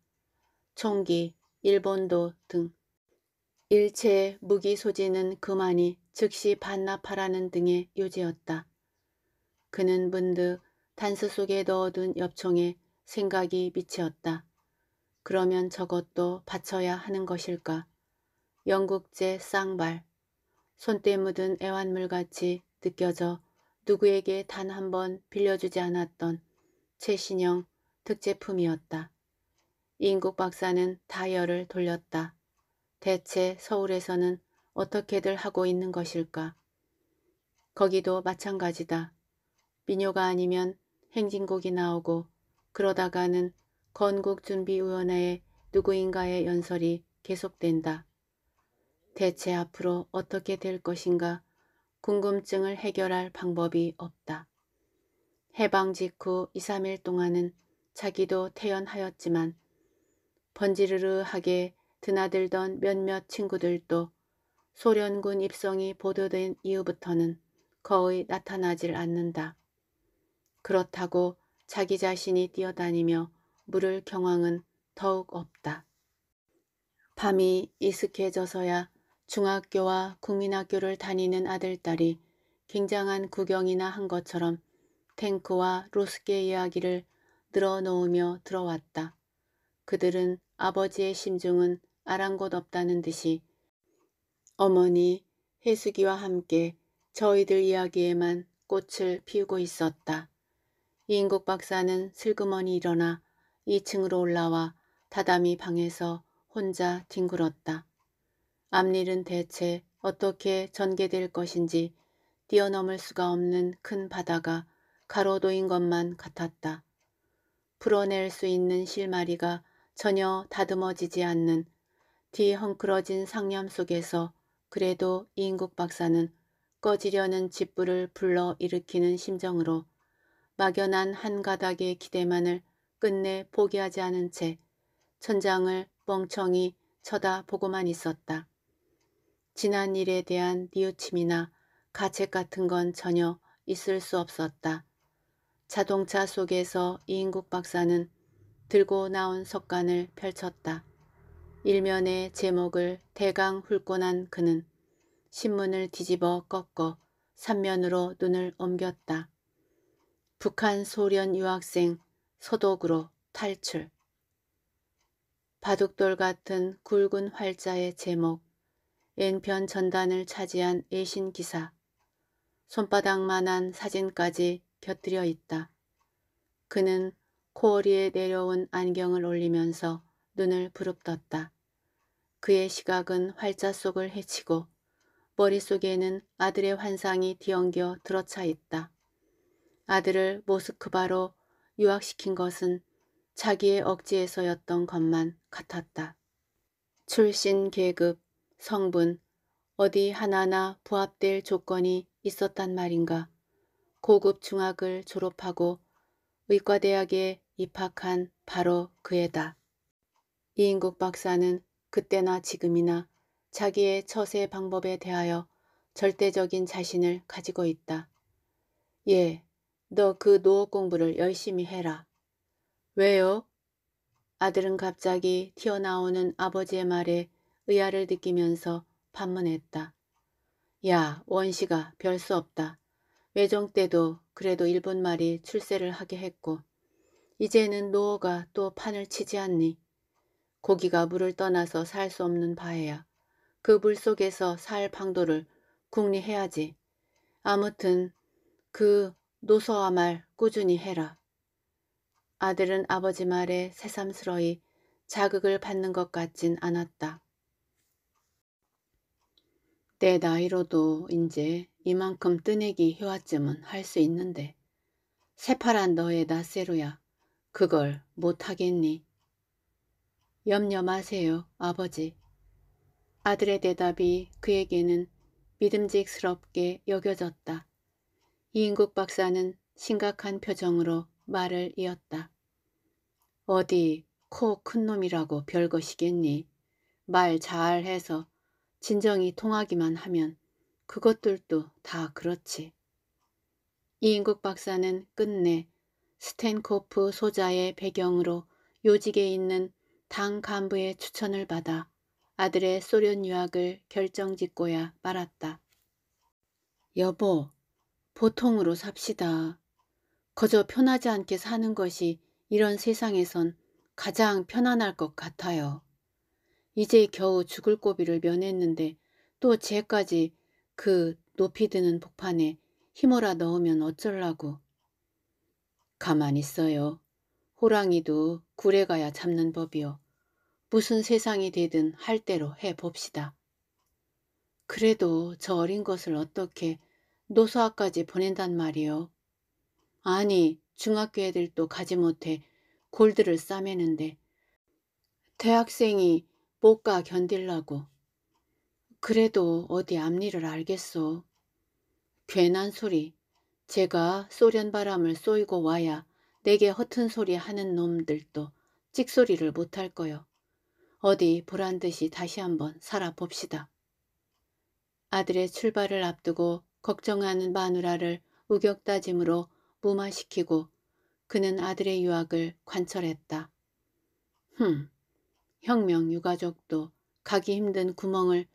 총기, 일본도 등 일체의 무기 소지는 그만이 즉시 반납하라는 등의 요지였다. 그는 문득 단수 속에 넣어둔 엽총에 생각이 미치었다. 그러면 저것도 바쳐야 하는 것일까? 영국제 쌍발. 손때 묻은 애완물같이 느껴져 누구에게 단 한 번 빌려주지 않았던 최신형 특제품이었다. 인국 박사는 다이얼을 돌렸다. 대체 서울에서는 어떻게들 하고 있는 것일까? 거기도 마찬가지다. 미녀가 아니면 행진곡이 나오고 그러다가는 건국준비위원회의 누구인가의 연설이 계속된다. 대체 앞으로 어떻게 될 것인가 궁금증을 해결할 방법이 없다. 해방 직후 2, 3일 동안은 자기도 태연하였지만 번지르르하게 드나들던 몇몇 친구들도 소련군 입성이 보도된 이후부터는 거의 나타나질 않는다. 그렇다고 자기 자신이 뛰어다니며 물을 경황은 더욱 없다. 밤이 이슥해져서야 중학교와 국민학교를 다니는 아들딸이 굉장한 구경이나 한 것처럼 탱크와 로스케 이야기를 늘어놓으며 들어왔다. 그들은 아버지의 심중은 아랑곳 없다는 듯이 어머니 해수기와 함께 저희들 이야기에만 꽃을 피우고 있었다. 이인국 박사는 슬그머니 일어나 2층으로 올라와 다다미 방에서 혼자 뒹굴었다. 앞일은 대체 어떻게 전개될 것인지 뛰어넘을 수가 없는 큰 바다가 가로도인 것만 같았다. 풀어낼 수 있는 실마리가 전혀 다듬어지지 않는 뒤 헝클어진 상념 속에서 그래도 이인국 박사는 꺼지려는 짓불을 불러 일으키는 심정으로 막연한 한 가닥의 기대만을 끝내 포기하지 않은 채 천장을 멍청히 쳐다보고만 있었다. 지난 일에 대한 뉘우침이나 가책 같은 건 전혀 있을 수 없었다. 자동차 속에서 이인국 박사는 들고 나온 석관을 펼쳤다. 일면의 제목을 대강 훑고 난 그는 신문을 뒤집어 꺾어 삼면으로 눈을 옮겼다. 북한 소련 유학생 서독으로 탈출 바둑돌 같은 굵은 활자의 제목 왼편 전단을 차지한 애신 기사 손바닥만한 사진까지 곁들여 있다. 그는 코어리에 내려온 안경을 올리면서 눈을 부릅떴다. 그의 시각은 활자 속을 헤치고 머릿속에는 아들의 환상이 뒤엉겨 들어차 있다. 아들을 모스크바로 유학시킨 것은 자기의 억지에서였던 것만 같았다. 출신 계급, 성분, 어디 하나나 부합될 조건이 있었단 말인가. 고급 중학을 졸업하고 의과대학에 입학한 바로 그 애다. 이인국 박사는 그때나 지금이나 자기의 처세 방법에 대하여 절대적인 자신을 가지고 있다. 예, 너그노업 공부를 열심히 해라. 왜요? 아들은 갑자기 튀어나오는 아버지의 말에 의아를 느끼면서 반문했다. 야 원시가 별 수 없다. 외정 때도 그래도 일본말이 출세를 하게 했고 이제는 노어가 또 판을 치지 않니? 고기가 물을 떠나서 살 수 없는 바에야 그 물 속에서 살 방도를 궁리해야지. 아무튼 그 노서와 말 꾸준히 해라. 아들은 아버지 말에 새삼스러이 자극을 받는 것 같진 않았다. 내 나이로도 이제 이만큼 뜨내기 효화쯤은 할 수 있는데 새파란 너의 나세로야 그걸 못하겠니? 염려 마세요, 아버지. 아들의 대답이 그에게는 믿음직스럽게 여겨졌다. 이인국 박사는 심각한 표정으로 말을 이었다. 어디 코 큰 놈이라고 별것이겠니. 말 잘해서 진정이 통하기만 하면 그것들도 다 그렇지. 이인국 박사는 끝내 스탠코프 소자의 배경으로 요직에 있는 당 간부의 추천을 받아 아들의 소련 유학을 결정짓고야 말았다. 여보, 보통으로 삽시다. 거저 편하지 않게 사는 것이 이런 세상에선 가장 편안할 것 같아요. 이제 겨우 죽을 고비를 면했는데 또 쟤까지 그 높이 드는 복판에 힘어라 넣으면 어쩌려고 가만 있어요. 호랑이도 굴에 가야 잡는 법이요. 무슨 세상이 되든 할 대로 해봅시다. 그래도 저 어린 것을 어떻게 노사까지 보낸단 말이요. 아니 중학교 애들도 가지 못해 골드를 싸매는데 대학생이 못 가 견딜라고 그래도 어디 앞니를 알겠소. 괜한 소리. 제가 소련 바람을 쏘이고 와야 내게 허튼 소리 하는 놈들도 찍소리를 못할 거요. 어디 보란 듯이 다시 한번 살아봅시다. 아들의 출발을 앞두고 걱정하는 마누라를 우격다짐으로 무마시키고 그는 아들의 유학을 관철했다. 흠, 혁명 유가족도 가기 힘든 구멍을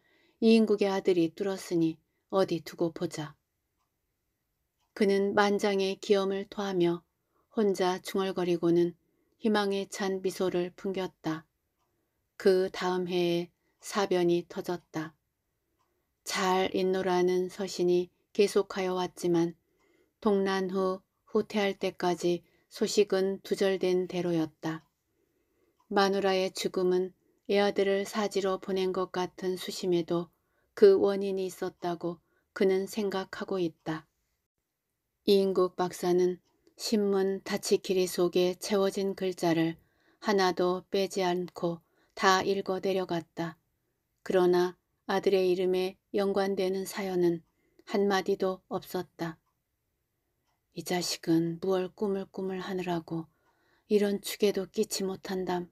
이인국의 아들이 뚫었으니 어디 두고 보자. 그는 만장의 기염을 토하며 혼자 중얼거리고는 희망에 찬 미소를 풍겼다. 그 다음 해에 사변이 터졌다. 잘 인노라는 서신이 계속하여 왔지만 동란 후 후퇴할 때까지 소식은 두절된 대로였다. 마누라의 죽음은 애아들을 사지로 보낸 것 같은 수심에도 그 원인이 있었다고 그는 생각하고 있다. 이인국 박사는 신문 다치키리 속에 채워진 글자를 하나도 빼지 않고 다 읽어 내려갔다. 그러나 아들의 이름에 연관되는 사연은 한마디도 없었다. 이 자식은 무얼 꿈을 꿈을 하느라고 이런 축에도 끼치 못한담.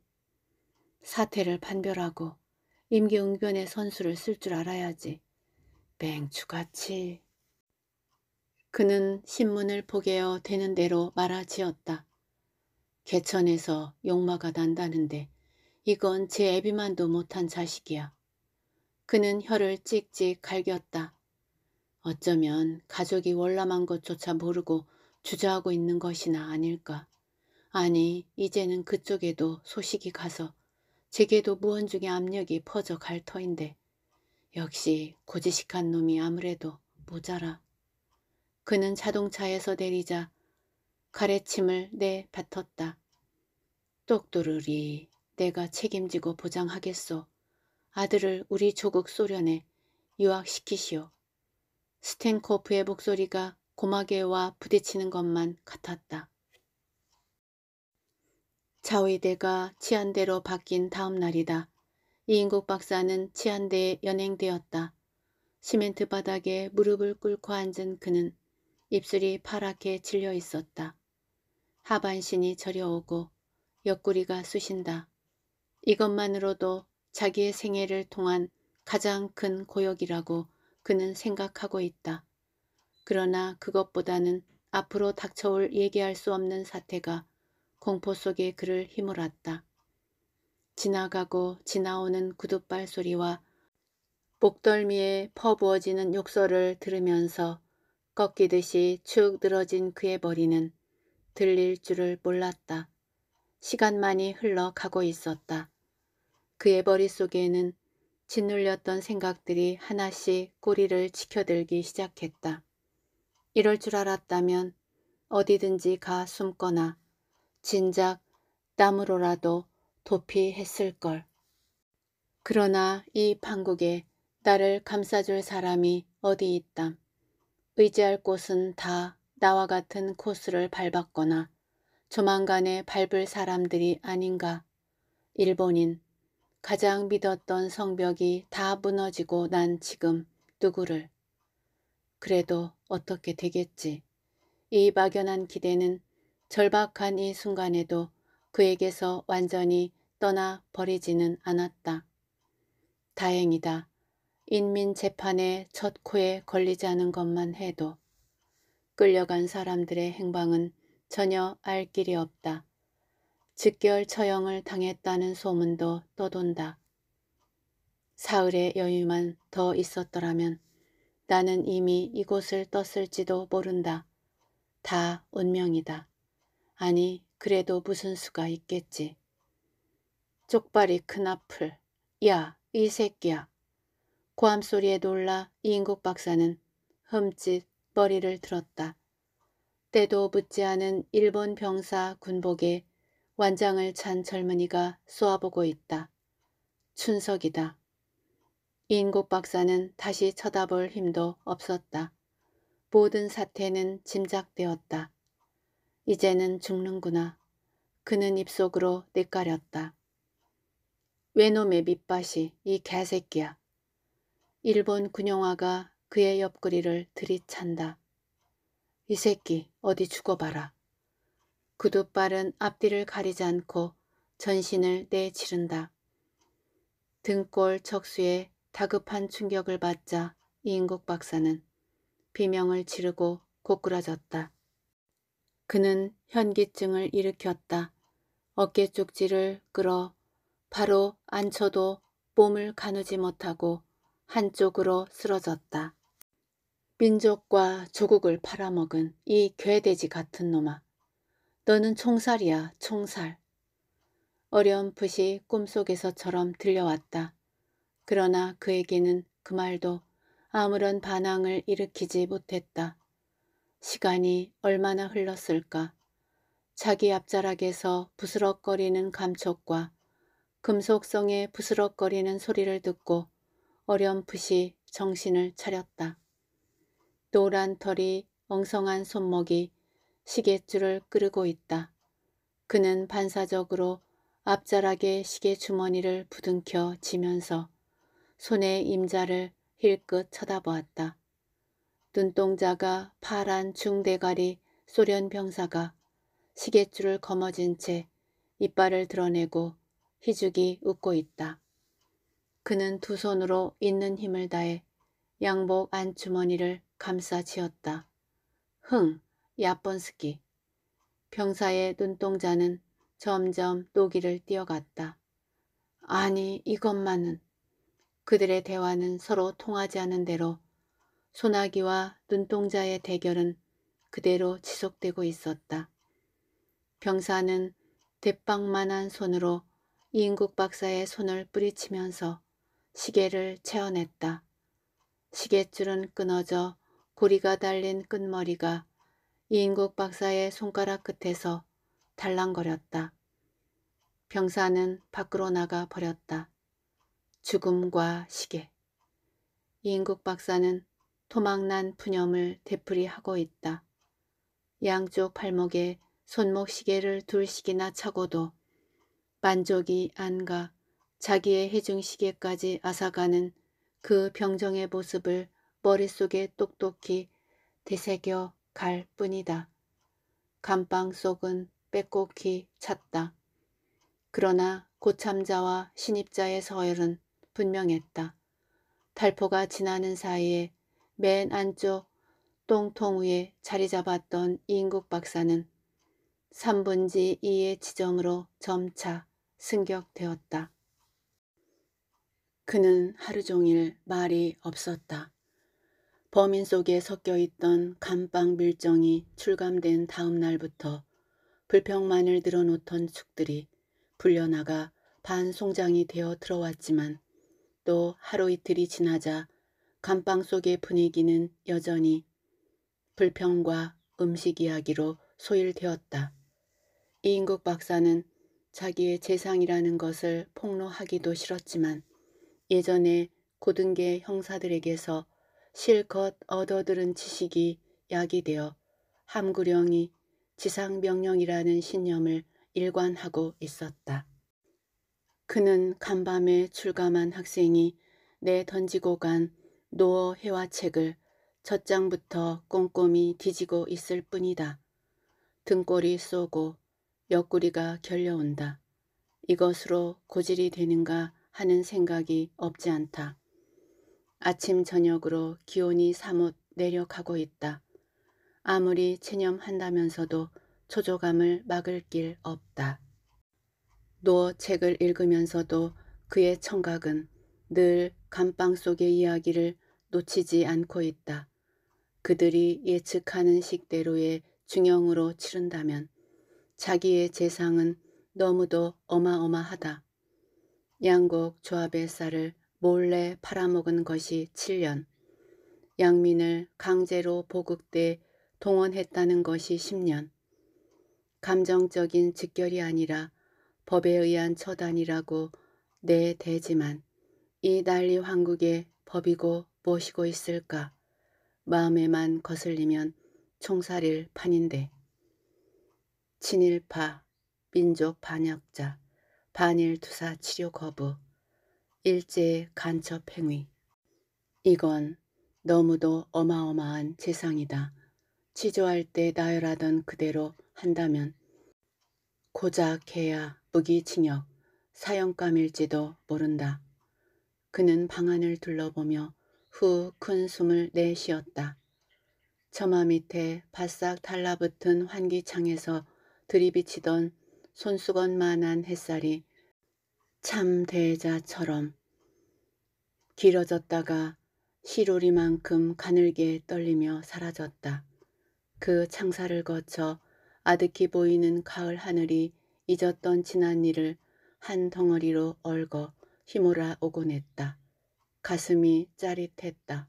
사태를 판별하고 임기응변의 선수를 쓸 줄 알아야지. 맹추같이. 그는 신문을 포개어 되는 대로 말아지었다. 개천에서 용마가 난다는데 이건 제 애비만도 못한 자식이야. 그는 혀를 찍찍 갈겼다. 어쩌면 가족이 월남한 것조차 모르고 주저하고 있는 것이나 아닐까. 아니 이제는 그쪽에도 소식이 가서 제게도 무언중의 압력이 퍼져 갈 터인데 역시 고지식한 놈이 아무래도 모자라. 그는 자동차에서 내리자 가래침을 내뱉었다. 똑두르리 내가 책임지고 보장하겠소. 아들을 우리 조국 소련에 유학시키시오. 스탠코프의 목소리가 고마개와 부딪히는 것만 같았다. 자위대가 치안대로 바뀐 다음 날이다. 이인국 박사는 치안대에 연행되었다. 시멘트 바닥에 무릎을 꿇고 앉은 그는 입술이 파랗게 질려 있었다. 하반신이 저려오고 옆구리가 쑤신다. 이것만으로도 자기의 생애를 통한 가장 큰 고역이라고 그는 생각하고 있다. 그러나 그것보다는 앞으로 닥쳐올 얘기할 수 없는 사태가 공포 속에 그를 휘몰았다. 지나가고 지나오는 구둣발 소리와 목덜미에 퍼부어지는 욕설을 들으면서 꺾이듯이 축 늘어진 그의 머리는 들릴 줄을 몰랐다. 시간만이 흘러가고 있었다. 그의 머릿속에는 짓눌렸던 생각들이 하나씩 꼬리를 치켜들기 시작했다. 이럴 줄 알았다면 어디든지 가 숨거나 진작 땀으로라도 도피했을 걸. 그러나 이 판국에 나를 감싸줄 사람이 어디 있담. 의지할 곳은 다 나와 같은 코스를 밟았거나 조만간에 밟을 사람들이 아닌가. 일본인, 가장 믿었던 성벽이 다 무너지고 난 지금 누구를 그래도 어떻게 되겠지. 이 막연한 기대는 절박한 이 순간에도 그에게서 완전히 떠나 버리지는 않았다. 다행이다. 인민재판의 첫 코에 걸리지 않은 것만 해도 끌려간 사람들의 행방은 전혀 알 길이 없다. 즉결 처형을 당했다는 소문도 떠돈다. 사흘의 여유만 더 있었더라면 나는 이미 이곳을 떴을지도 모른다. 다 운명이다. 아니 그래도 무슨 수가 있겠지. 쪽발이 큰 앞을 야이 새끼야. 고함 소리에 놀라 이인국 박사는 흠칫 머리를 들었다. 때도 묻지 않은 일본 병사 군복에 완장을 찬 젊은이가 쏘아보고 있다. 춘석이다. 인국 박사는 다시 쳐다볼 힘도 없었다. 모든 사태는 짐작되었다. 이제는 죽는구나. 그는 입속으로 내가렸다 외놈의 밑밭이 이 개새끼야. 일본 군영화가 그의 옆구리를 들이찬다. 이 새끼 어디 죽어봐라. 구두발은 앞뒤를 가리지 않고 전신을 내치른다. 등골 척수에 다급한 충격을 받자 이인국 박사는 비명을 지르고 고꾸라졌다. 그는 현기증을 일으켰다. 어깨 쪽지를 끌어 바로 앉혀도 몸을 가누지 못하고 한쪽으로 쓰러졌다. 민족과 조국을 팔아먹은 이 괴돼지 같은 놈아. 너는 총살이야 총살. 어렴풋이 꿈속에서처럼 들려왔다. 그러나 그에게는 그 말도 아무런 반항을 일으키지 못했다. 시간이 얼마나 흘렀을까. 자기 앞자락에서 부스럭거리는 감촉과 금속성의 부스럭거리는 소리를 듣고 어렴풋이 정신을 차렸다. 노란 털이 엉성한 손목이 시계줄을 끄르고 있다. 그는 반사적으로 앞자락에 시계 주머니를 부둥켜 지면서 손에 임자를 힐끗 쳐다보았다. 눈동자가 파란 중대가리 소련 병사가 시계줄을 거머쥔 채 이빨을 드러내고 희죽이 웃고 있다. 그는 두 손으로 있는 힘을 다해 양복 안주머니를 감싸 지었다 흥! 야번스키. 병사의 눈동자는 점점 녹이를 띄어갔다. 아니 이것만은. 그들의 대화는 서로 통하지 않은 대로 소나기와 눈동자의 대결은 그대로 지속되고 있었다. 병사는 대빵만한 손으로 이인국 박사의 손을 뿌리치면서 시계를 채워냈다. 시계줄은 끊어져 고리가 달린 끝머리가 이인국 박사의 손가락 끝에서 달랑거렸다. 병사는 밖으로 나가 버렸다. 죽음과 시계. 이인국 박사는 토막난 푸념을 되풀이하고 있다. 양쪽 팔목에 손목 시계를 둘씩이나 차고도 만족이 안 가 자기의 해중 시계까지 앗아가는 그 병정의 모습을 머릿속에 똑똑히 되새겨 갈 뿐이다. 감방 속은 빼곡히 찼다. 그러나 고참자와 신입자의 서열은 분명했다. 달포가 지나는 사이에 맨 안쪽 똥통 위에 자리 잡았던 인국 박사는 3분지 2의 지점으로 점차 승격되었다. 그는 하루 종일 말이 없었다. 범인 속에 섞여 있던 감방 밀정이 출감된 다음 날부터 불평만을 늘어놓던 축들이 불려나가 반송장이 되어 들어왔지만 또 하루 이틀이 지나자 감방 속의 분위기는 여전히 불평과 음식 이야기로 소일되었다. 이인국 박사는 자기의 재상이라는 것을 폭로하기도 싫었지만 예전에 고등계 형사들에게서 실컷 얻어들은 지식이 약이 되어 함구령이 지상명령이라는 신념을 일관하고 있었다. 그는 간밤에 출감한 학생이 내 던지고 간 노어 회화책을 첫 장부터 꼼꼼히 뒤지고 있을 뿐이다. 등골이 쏘고 옆구리가 결려온다. 이것으로 고질이 되는가 하는 생각이 없지 않다. 아침 저녁으로 기온이 사뭇 내려가고 있다. 아무리 체념한다면서도 초조감을 막을 길 없다. 노 책을 읽으면서도 그의 청각은 늘 감방 속의 이야기를 놓치지 않고 있다. 그들이 예측하는 식대로의 중형으로 치른다면 자기의 재상은 너무도 어마어마하다. 양곡 조합의 쌀을 몰래 팔아먹은 것이 7년, 양민을 강제로 보극대 동원했다는 것이 10년, 감정적인 직결이 아니라 법에 의한 처단이라고 내대지만 이 난리 황국의 법이고 무엇이고 있을까 마음에만 거슬리면 총살일 판인데 친일파, 민족 반역자, 반일투사 치료 거부, 일제 간첩 행위. 이건 너무도 어마어마한 재상이다. 취조할 때 나열하던 그대로 한다면 고작 해야 무기징역, 사형감일지도 모른다. 그는 방안을 둘러보며 후 큰 숨을 내쉬었다. 처마 밑에 바싹 달라붙은 환기창에서 들이비치던 손수건만한 햇살이 참 대자처럼 길어졌다가 시로리만큼 가늘게 떨리며 사라졌다. 그창사를 거쳐 아득히 보이는 가을 하늘이 잊었던 지난 일을 한 덩어리로 얼거 휘몰아 오곤 했다. 가슴이 짜릿했다.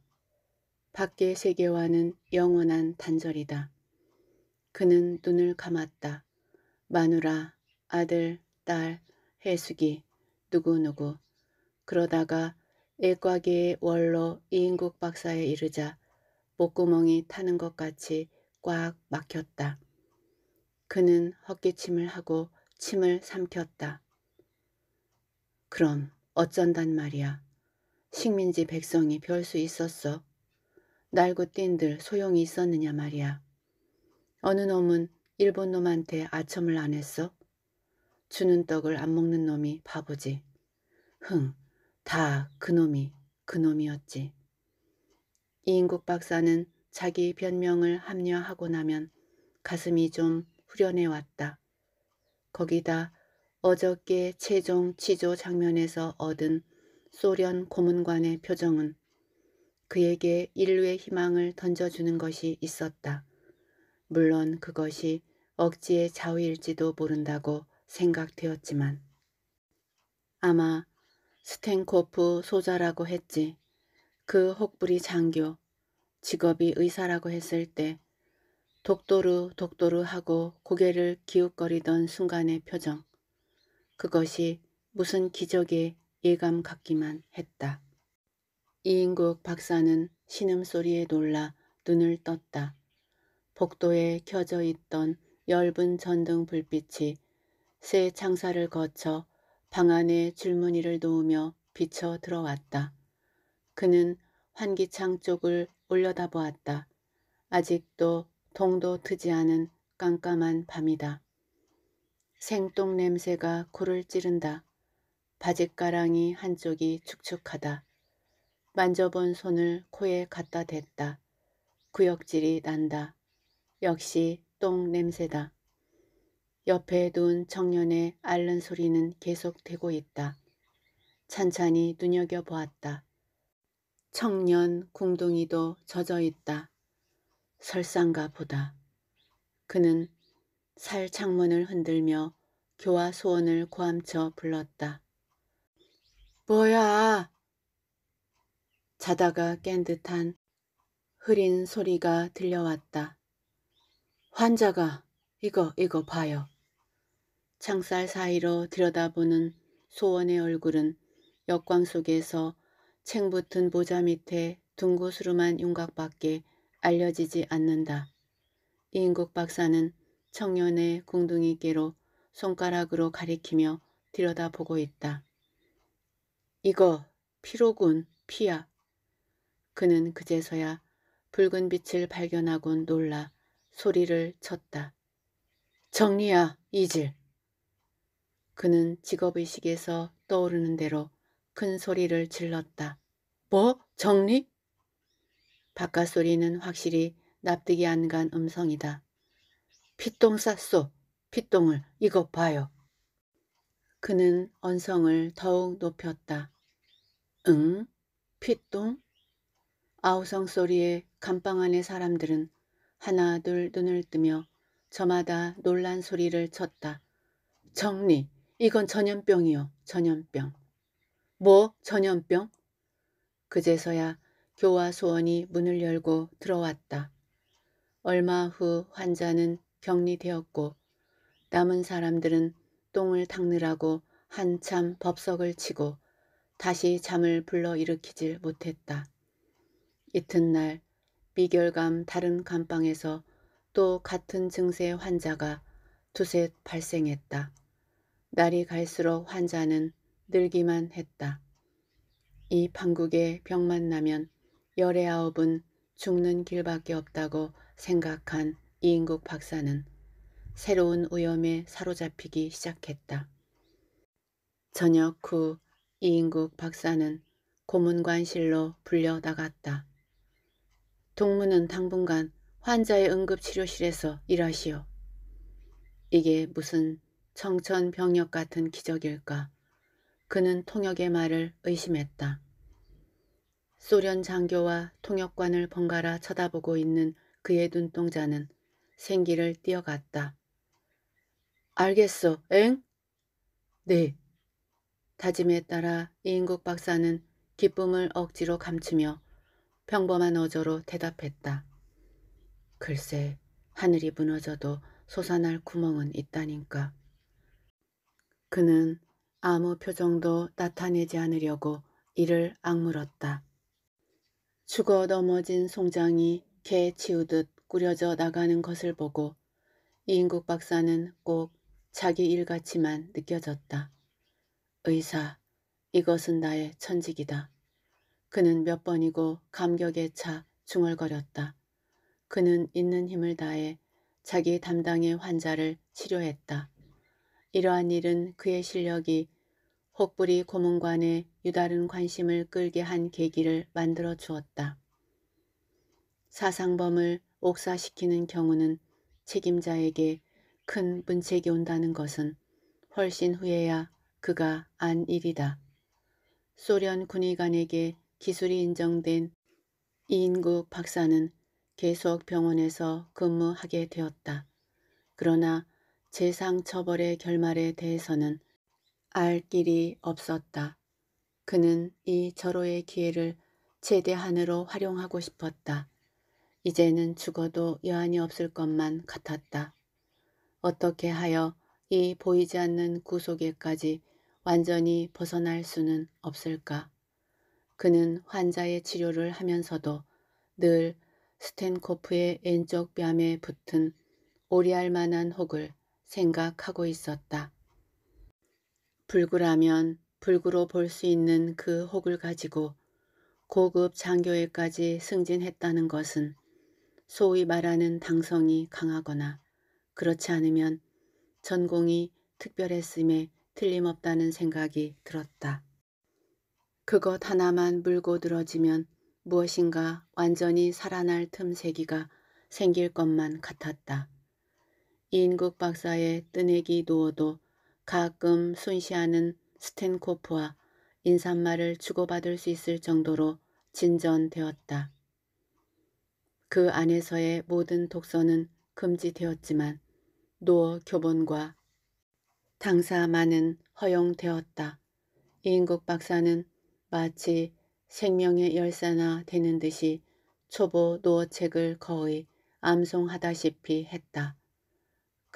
밖의 세계와는 영원한 단절이다. 그는 눈을 감았다. 마누라, 아들, 딸, 해숙이 누구누구 그러다가 일과계의 원로 이인국 박사에 이르자 목구멍이 타는 것 같이 꽉 막혔다. 그는 헛기침을 하고 침을 삼켰다. 그럼 어쩐단 말이야. 식민지 백성이 별 수 있었어. 날고 뛴들 소용이 있었느냐 말이야. 어느 놈은 일본 놈한테 아첨을 안 했어? 주는 떡을 안 먹는 놈이 바보지. 흥, 다 그놈이 그놈이었지. 이인국 박사는 자기 변명을 합류하고 나면 가슴이 좀 후련해왔다. 거기다 어저께 최종 치조 장면에서 얻은 소련 고문관의 표정은 그에게 인류의 희망을 던져주는 것이 있었다. 물론 그것이 억지의 자위일지도 모른다고 생각되었지만 아마 스탱코프 소자라고 했지. 그 혹부리 장교, 직업이 의사라고 했을 때 독도르 독도르 하고 고개를 기웃거리던 순간의 표정. 그것이 무슨 기적의 예감 같기만 했다. 이인국 박사는 신음소리에 놀라 눈을 떴다. 복도에 켜져 있던 엷은 전등 불빛이 새창사를 거쳐 방 안에 줄무늬를 놓으며 비쳐 들어왔다. 그는 환기창 쪽을 올려다보았다. 아직도 동도 트지 않은 깜깜한 밤이다. 생똥 냄새가 코를 찌른다. 바짓가랑이 한쪽이 축축하다. 만져본 손을 코에 갖다 댔다. 구역질이 난다. 역시 똥 냄새다. 옆에 둔 청년의 앓는 소리는 계속되고 있다. 찬찬히 눈여겨보았다. 청년 궁둥이도 젖어있다. 설상가 보다. 그는 살 창문을 흔들며 교화 소원을 고함쳐 불렀다. 뭐야! 자다가 깬 듯한 흐린 소리가 들려왔다. 환자가 이거 이거 봐요. 창살 사이로 들여다보는 소원의 얼굴은 역광 속에서 챙붙은 보자 밑에 둥구스름한 윤곽밖에 알려지지 않는다. 이인국 박사는 청년의 궁둥이께로 손가락으로 가리키며 들여다보고 있다. 이거 피로군 피야. 그는 그제서야 붉은 빛을 발견하곤 놀라 소리를 쳤다. 정리야 이질. 그는 직업의식에서 떠오르는 대로 큰 소리를 질렀다. 뭐? 정리? 바깥 소리는 확실히 납득이 안 간 음성이다. 피똥 쌌소. 피똥을 이거 봐요. 그는 언성을 더욱 높였다. 응? 피똥? 아우성 소리에 감방 안의 사람들은 하나 둘 눈을 뜨며 저마다 놀란 소리를 쳤다. 정리, 이건 전염병이요. 전염병. 뭐 전염병? 그제서야 교화 소원이 문을 열고 들어왔다. 얼마 후 환자는 격리되었고 남은 사람들은 똥을 닦느라고 한참 법석을 치고 다시 잠을 불러일으키질 못했다. 이튿날 비결감 다른 감방에서 또 같은 증세 환자가 두셋 발생했다. 날이 갈수록 환자는 늘기만 했다. 이 판국에 병만 나면 열의 아홉은 죽는 길밖에 없다고 생각한 이인국 박사는 새로운 위험에 사로잡히기 시작했다. 저녁 후 이인국 박사는 고문관실로 불려 나갔다. 동문은 당분간 환자의 응급치료실에서 일하시오. 이게 무슨 청천벽력 같은 기적일까. 그는 통역의 말을 의심했다. 소련 장교와 통역관을 번갈아 쳐다보고 있는 그의 눈동자는 생기를 띄어갔다. 알겠어, 엥? 네. 다짐에 따라 이인국 박사는 기쁨을 억지로 감추며 평범한 어조로 대답했다. 글쎄, 하늘이 무너져도 솟아날 구멍은 있다니까. 그는 아무 표정도 나타내지 않으려고 이를 악물었다. 죽어 넘어진 송장이 개 치우듯 꾸려져 나가는 것을 보고 이인국 박사는 꼭 자기 일같지만 느껴졌다. 의사, 이것은 나의 천직이다. 그는 몇 번이고 감격에 차 중얼거렸다. 그는 있는 힘을 다해 자기 담당의 환자를 치료했다. 이러한 일은 그의 실력이 혹부리 고문관의 유다른 관심을 끌게 한 계기를 만들어 주었다. 사상범을 옥사시키는 경우는 책임자에게 큰 문책이 온다는 것은 훨씬 후에야 그가 안 일이다. 소련 군의관에게 기술이 인정된 이인국 박사는 계속 병원에서 근무하게 되었다. 그러나 재상 처벌의 결말에 대해서는 알 길이 없었다. 그는 이 절호의 기회를 최대한으로 활용하고 싶었다. 이제는 죽어도 여한이 없을 것만 같았다. 어떻게 하여 이 보이지 않는 구속에까지 완전히 벗어날 수는 없을까. 그는 환자의 치료를 하면서도 늘 스탠코프의 왼쪽 뺨에 붙은 오리알 만한 혹을 생각하고 있었다. 불구라면 불구로 볼 수 있는 그 혹을 가지고 고급 장교에까지 승진했다는 것은 소위 말하는 당성이 강하거나 그렇지 않으면 전공이 특별했음에 틀림없다는 생각이 들었다. 그것 하나만 물고 늘어지면 무엇인가 완전히 살아날 틈새기가 생길 것만 같았다. 인국 박사의 뜨내기 누워도 가끔 순시하는 스탠코프와 인사말을 주고받을 수 있을 정도로 진전되었다. 그 안에서의 모든 독서는 금지되었지만 노어 교본과 당사만은 허용되었다. 인국 박사는 마치 생명의 열사나 되는 듯이 초보 노어책을 거의 암송하다시피 했다.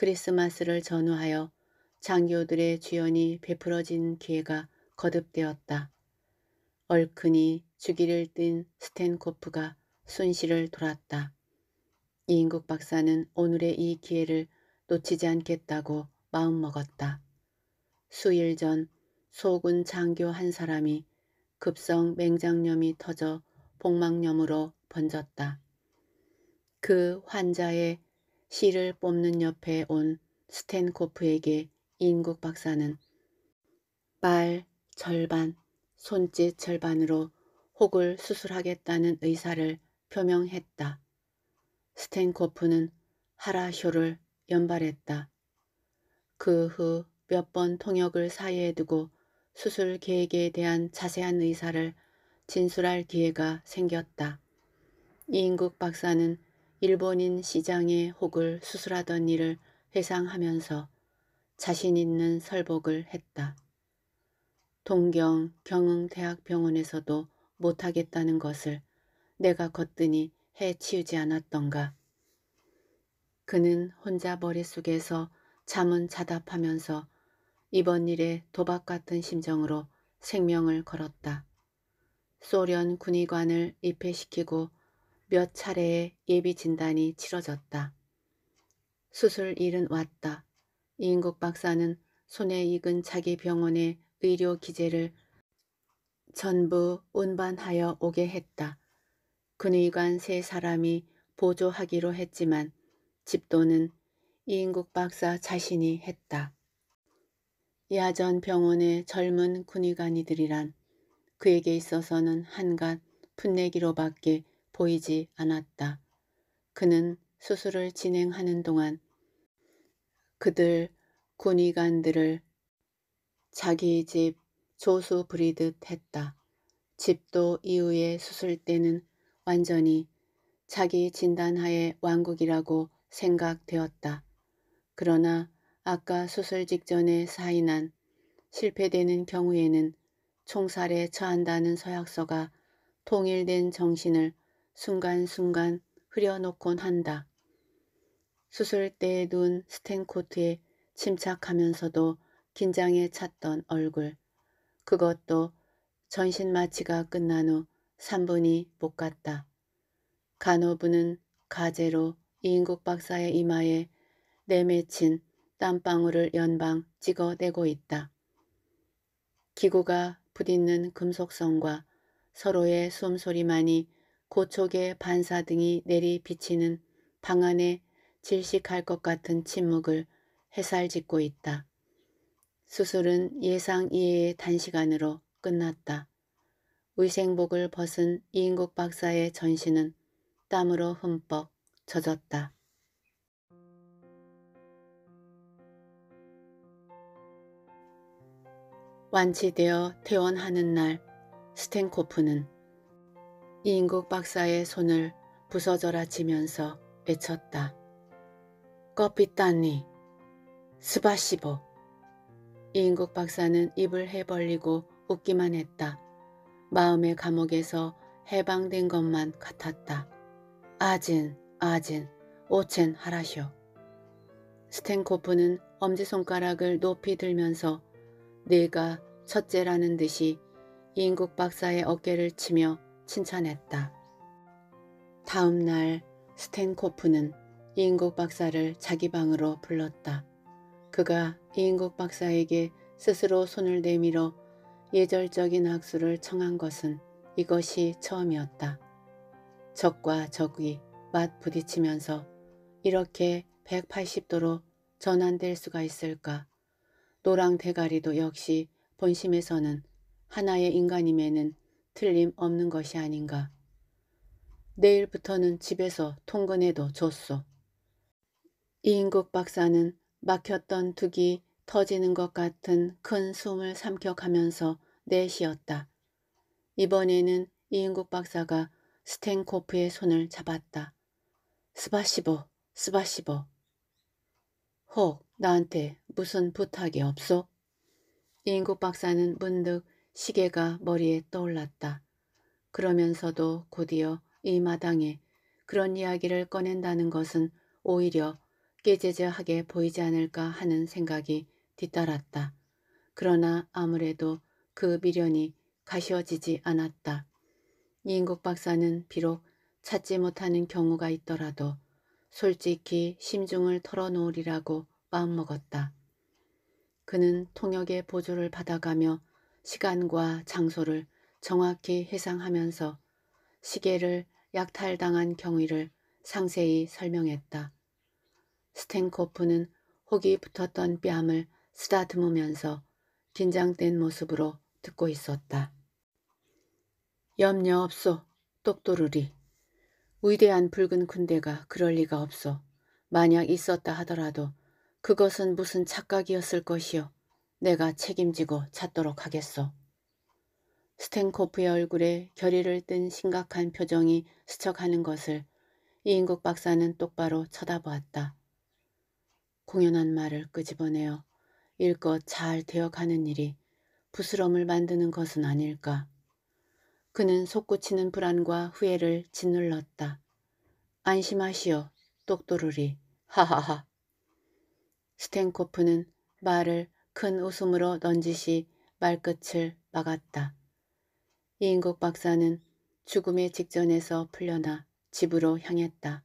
크리스마스를 전후하여 장교들의 주연이 베풀어진 기회가 거듭되었다. 얼큰히 주기를 띤 스탠코프가 순시를 돌았다. 이인국 박사는 오늘의 이 기회를 놓치지 않겠다고 마음먹었다. 수일 전 소군 장교 한 사람이 급성 맹장염이 터져 복막염으로 번졌다. 그 환자의 시를 뽑는 옆에 온 스탠코프에게 인국 박사는 빨 절반, 손짓 절반으로 혹을 수술하겠다는 의사를 표명했다. 스탠코프는 하라쇼를 연발했다. 그 후 몇 번 통역을 사이에 두고 수술 계획에 대한 자세한 의사를 진술할 기회가 생겼다. 이인국 박사는 일본인 시장의 혹을 수술하던 일을 회상하면서 자신 있는 설복을 했다. 동경 경흥대학병원에서도 못하겠다는 것을 내가 걷더니 해치우지 않았던가. 그는 혼자 머릿속에서 잠은 자답하면서 이번 일에 도박 같은 심정으로 생명을 걸었다. 소련 군의관을 입회시키고 몇 차례의 예비 진단이 치러졌다. 수술일은 왔다. 이인국 박사는 손에 익은 자기 병원의 의료 기재를 전부 운반하여 오게 했다. 근의관 세 사람이 보조하기로 했지만 집도는 이인국 박사 자신이 했다. 야전 병원의 젊은 군의관이들이란 그에게 있어서는 한갓 풋내기로밖에 보이지 않았다. 그는 수술을 진행하는 동안 그들 군의관들을 자기 집 조수 부리듯 했다. 집도 이후에 수술 때는 완전히 자기 진단하에 왕국이라고 생각되었다. 그러나 아까 수술 직전에 사인한 실패되는 경우에는 총살에 처한다는 서약서가 통일된 정신을 순간순간 흐려놓곤 한다. 수술대에 눈 스탠코트에 침착하면서도 긴장에 찼던 얼굴. 그것도 전신 마취가 끝난 후 3분이 못 갔다. 간호부는 가재로 이인국 박사의 이마에 내맺힌 땀방울을 연방 찍어내고 있다. 기구가 부딪는 금속성과 서로의 숨소리만이 고촉의 반사등이 내리비치는 방 안에 질식할 것 같은 침묵을 해살짓고 있다. 수술은 예상 이외의 단시간으로 끝났다. 의생복을 벗은 이인국 박사의 전신은 땀으로 흠뻑 젖었다. 완치되어 퇴원하는 날 스탠코프는 이인국 박사의 손을 부서져라 치면서 외쳤다. 커피 딴니 스바시보 이인국 박사는 입을 해벌리고 웃기만 했다. 마음의 감옥에서 해방된 것만 같았다. 아진, 아진, 오첸 하라쇼. 스탠코프는 엄지손가락을 높이 들면서 내가 첫째라는 듯이 이인국 박사의 어깨를 치며 칭찬했다. 다음 날 스탠코프는 이인국 박사를 자기 방으로 불렀다. 그가 이인국 박사에게 스스로 손을 내밀어 예절적인 악수를 청한 것은 이것이 처음이었다. 적과 적이 맞부딪치면서 이렇게 180도로 전환될 수가 있을까. 노랑 대가리도 역시 본심에서는 하나의 인간임에는 틀림없는 것이 아닌가. 내일부터는 집에서 통근해도 좋소. 이인국 박사는 막혔던 두기 터지는 것 같은 큰 숨을 삼켜가면서 내쉬었다. 이번에는 이인국 박사가 스탠코프의 손을 잡았다. 스바시보, 스바시보. 혹 나한테 무슨 부탁이 없소? 이인국 박사는 문득 시계가 머리에 떠올랐다. 그러면서도 곧이어 이 마당에 그런 이야기를 꺼낸다는 것은 오히려 깨제제하게 보이지 않을까 하는 생각이 뒤따랐다. 그러나 아무래도 그 미련이 가시어지지 않았다. 이인국 박사는 비록 찾지 못하는 경우가 있더라도 솔직히 심중을 털어놓으리라고 마음먹었다. 그는 통역의 보조를 받아가며 시간과 장소를 정확히 회상하면서 시계를 약탈당한 경위를 상세히 설명했다. 스탱코프는 혹이 붙었던 뺨을 쓰다듬으면서 긴장된 모습으로 듣고 있었다. 염려 없소, 똑도르리. 위대한 붉은 군대가 그럴 리가 없어. 만약 있었다 하더라도 그것은 무슨 착각이었을 것이오 내가 책임지고 찾도록 하겠소. 스탠코프의 얼굴에 결의를 뜬 심각한 표정이 스쳐가는 것을 이인국 박사는 똑바로 쳐다보았다. 공연한 말을 끄집어내어 일껏 잘 되어가는 일이 부스럼을 만드는 것은 아닐까. 그는 솟구치는 불안과 후회를 짓눌렀다. 안심하시오, 똑도르리 하하하. 스탠코프는 말을 큰 웃음으로 넌지시 말끝을 막았다. 이인국 박사는 죽음의 직전에서 풀려나 집으로 향했다.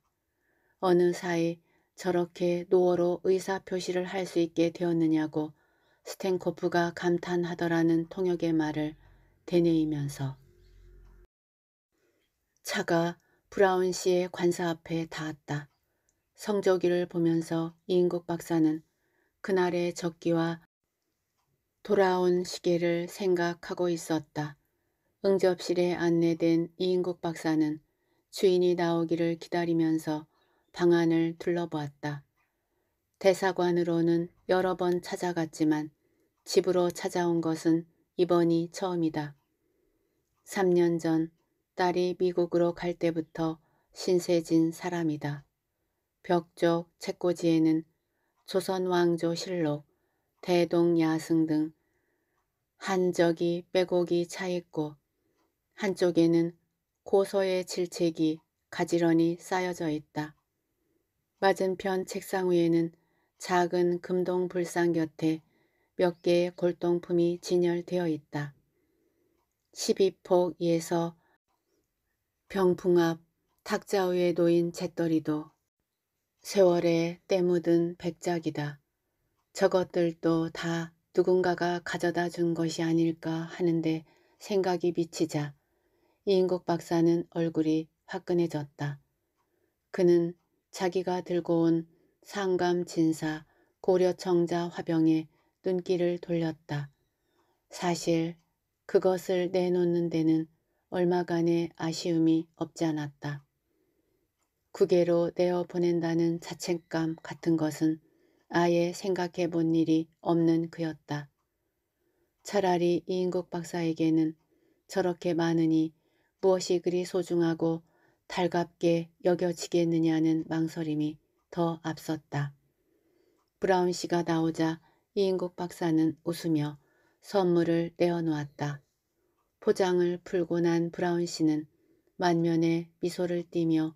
어느 사이 저렇게 노어로 의사표시를 할 수 있게 되었느냐고 스탠코프가 감탄하더라는 통역의 말을 되뇌이면서 차가 브라운 씨의 관사 앞에 닿았다. 성조기를 보면서 이인국 박사는 그날의 적기와 돌아온 시계를 생각하고 있었다. 응접실에 안내된 이인국 박사는 주인이 나오기를 기다리면서 방안을 둘러보았다. 대사관으로는 여러 번 찾아갔지만 집으로 찾아온 것은 이번이 처음이다. 3년 전 딸이 미국으로 갈 때부터 신세진 사람이다. 벽쪽 책꽂이에는 조선 왕조 실록, 대동야승 등 한적이 빼곡이 차있고 한쪽에는 고서의 질책이 가지런히 쌓여져 있다. 맞은편 책상 위에는 작은 금동 불상 곁에 몇 개의 골동품이 진열되어 있다. 12폭 이에서 병풍 앞 탁자 위에 놓인 잿더리도 세월에 때묻은 백작이다. 저것들도 다 누군가가 가져다 준 것이 아닐까 하는데 생각이 미치자 이인국 박사는 얼굴이 화끈해졌다. 그는 자기가 들고 온 상감 진사 고려청자 화병에 눈길을 돌렸다. 사실 그것을 내놓는 데는 얼마간의 아쉬움이 없지 않았다. 국외로 내어 보낸다는 자책감 같은 것은 아예 생각해 본 일이 없는 그였다. 차라리 이인국 박사에게는 저렇게 많으니 무엇이 그리 소중하고 달갑게 여겨지겠느냐는 망설임이 더 앞섰다. 브라운 씨가 나오자 이인국 박사는 웃으며 선물을 내어놓았다. 포장을 풀고 난 브라운 씨는 만면에 미소를 띠며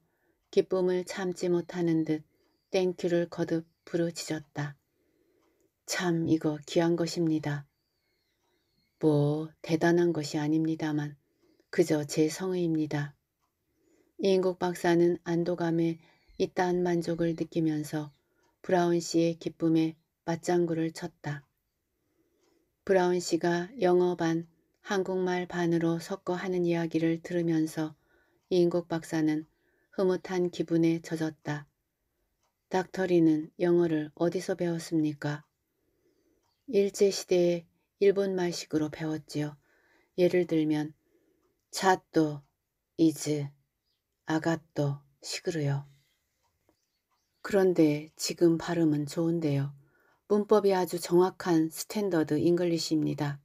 기쁨을 참지 못하는 듯 땡큐를 거듭 부르짖었다. 참 이거 귀한 것입니다. 뭐 대단한 것이 아닙니다만 그저 제 성의입니다. 이인국 박사는 안도감에 이따한 만족을 느끼면서 브라운 씨의 기쁨에 맞장구를 쳤다. 브라운 씨가 영어 반, 한국말 반으로 섞어 하는 이야기를 들으면서 이인국 박사는 흐뭇한 기분에 젖었다. 닥터리는 영어를 어디서 배웠습니까? 일제시대에 일본 말식으로 배웠지요. 예를 들면 차또, 이즈, 아가또 식으로요. 그런데 지금 발음은 좋은데요. 문법이 아주 정확한 스탠더드 잉글리시입니다.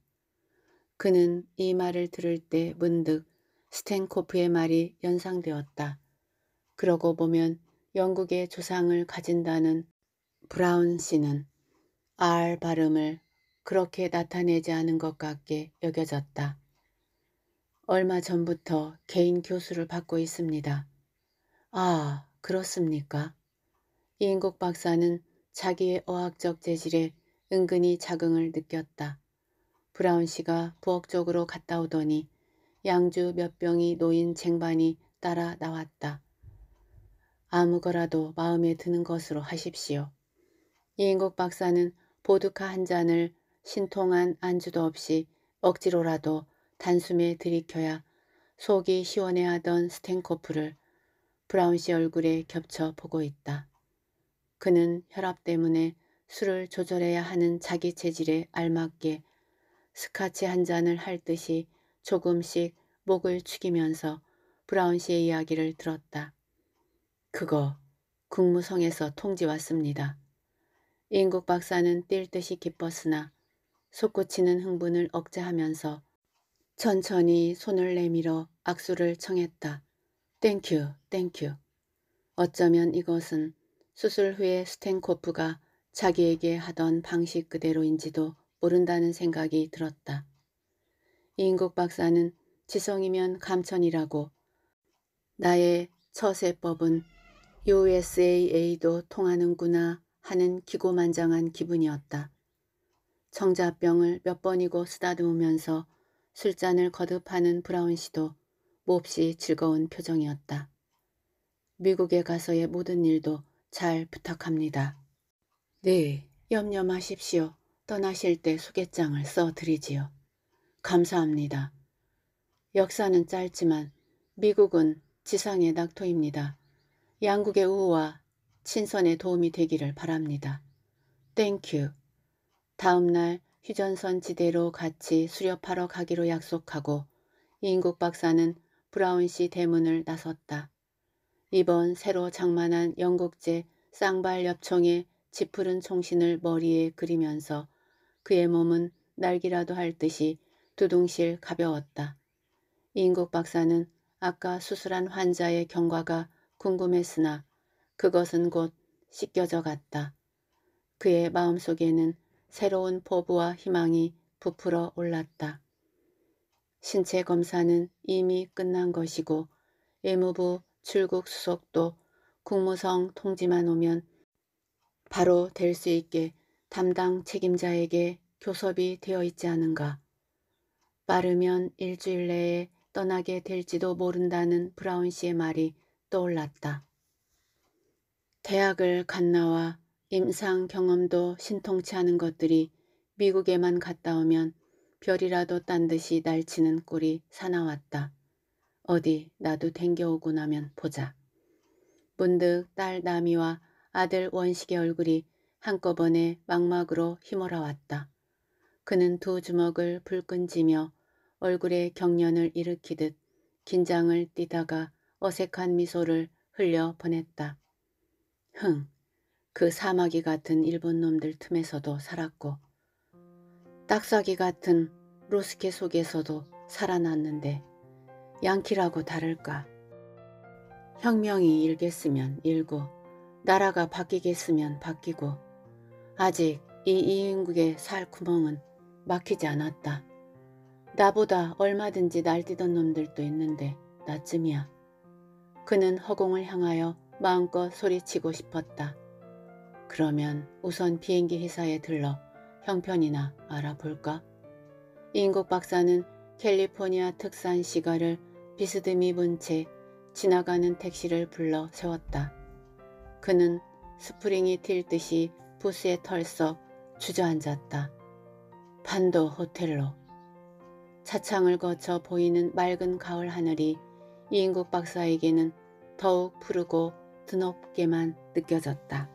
그는 이 말을 들을 때 문득 스탠코프의 말이 연상되었다. 그러고 보면 영국의 조상을 가진다는 브라운 씨는 R 발음을 그렇게 나타내지 않은 것 같게 여겨졌다. 얼마 전부터 개인 교수를 받고 있습니다. 아, 그렇습니까? 이인국 박사는 자기의 어학적 재질에 은근히 자긍을 느꼈다. 브라운 씨가 부엌 쪽으로 갔다 오더니 양주 몇 병이 놓인 쟁반이 따라 나왔다. 아무거라도 마음에 드는 것으로 하십시오. 이인국 박사는 보드카 한 잔을 신통한 안주도 없이 억지로라도 단숨에 들이켜야 속이 시원해하던 스탱코프를 브라운 씨 얼굴에 겹쳐 보고 있다. 그는 혈압 때문에 술을 조절해야 하는 자기 체질에 알맞게 스카치 한 잔을 할 듯이 조금씩 목을 축이면서 브라운 씨의 이야기를 들었다. 그거 국무성에서 통지 왔습니다. 인국 박사는 뛸 듯이 기뻤으나 솟구치는 흥분을 억제하면서 천천히 손을 내밀어 악수를 청했다. 땡큐, 땡큐. 어쩌면 이것은 수술 후에 스탠코프가 자기에게 하던 방식 그대로인지도 모른다는 생각이 들었다. 인국 박사는 지성이면 감천이라고 나의 처세법은 USAA도 통하는구나 하는 기고만장한 기분이었다. 청자병을 몇 번이고 쓰다듬으면서 술잔을 거듭하는 브라운 씨도 몹시 즐거운 표정이었다. 미국에 가서의 모든 일도 잘 부탁합니다. 네, 염려 마십시오. 떠나실 때 소개장을 써드리지요. 감사합니다. 역사는 짧지만 미국은 지상의 낙토입니다. 양국의 우호와 친선에 도움이 되기를 바랍니다. 땡큐. 다음날 휴전선 지대로 같이 수렵하러 가기로 약속하고 인국 박사는 브라운 시 대문을 나섰다. 이번 새로 장만한 영국제 쌍발 엽총의 지푸른 총신을 머리에 그리면서 그의 몸은 날기라도 할 듯이 두둥실 가벼웠다. 인국 박사는 아까 수술한 환자의 경과가 궁금했으나 그것은 곧 씻겨져 갔다. 그의 마음속에는 새로운 포부와 희망이 부풀어 올랐다. 신체 검사는 이미 끝난 것이고 외무부 출국 수속도 국무성 통지만 오면 바로 될 수 있게 담당 책임자에게 교섭이 되어 있지 않은가. 빠르면 일주일 내에 떠나게 될지도 모른다는 브라운 씨의 말이 떠올랐다. 대학을 갓 나와 임상 경험도 신통치 않은 것들이 미국에만 갔다 오면 별이라도 딴 듯이 날치는 꼴이 사나웠다. 어디 나도 댕겨오고 나면 보자. 문득 딸 나미와 아들 원식의 얼굴이 한꺼번에 막막으로 휘몰아왔다. 그는 두 주먹을 불끈 쥐며 얼굴에 경련을 일으키듯 긴장을 띠다가 어색한 미소를 흘려 보냈다. 흥, 그 사마귀 같은 일본 놈들 틈에서도 살았고 딱사귀 같은 로스케 속에서도 살아났는데 양키라고 다를까. 혁명이 일겠으면 일고 나라가 바뀌겠으면 바뀌고 아직 이 이인국의 살 구멍은 막히지 않았다. 나보다 얼마든지 날뛰던 놈들도 있는데 나쯤이야. 그는 허공을 향하여 마음껏 소리치고 싶었다. 그러면 우선 비행기 회사에 들러 형편이나 알아볼까? 인국 박사는 캘리포니아 특산 시가를 비스듬히 문채 지나가는 택시를 불러 세웠다. 그는 스프링이 튈 듯이 부스에 털썩 주저앉았다. 반도 호텔로 차창을 거쳐 보이는 맑은 가을 하늘이 이인국 박사에게는 더욱 푸르고 드높게만 느껴졌다.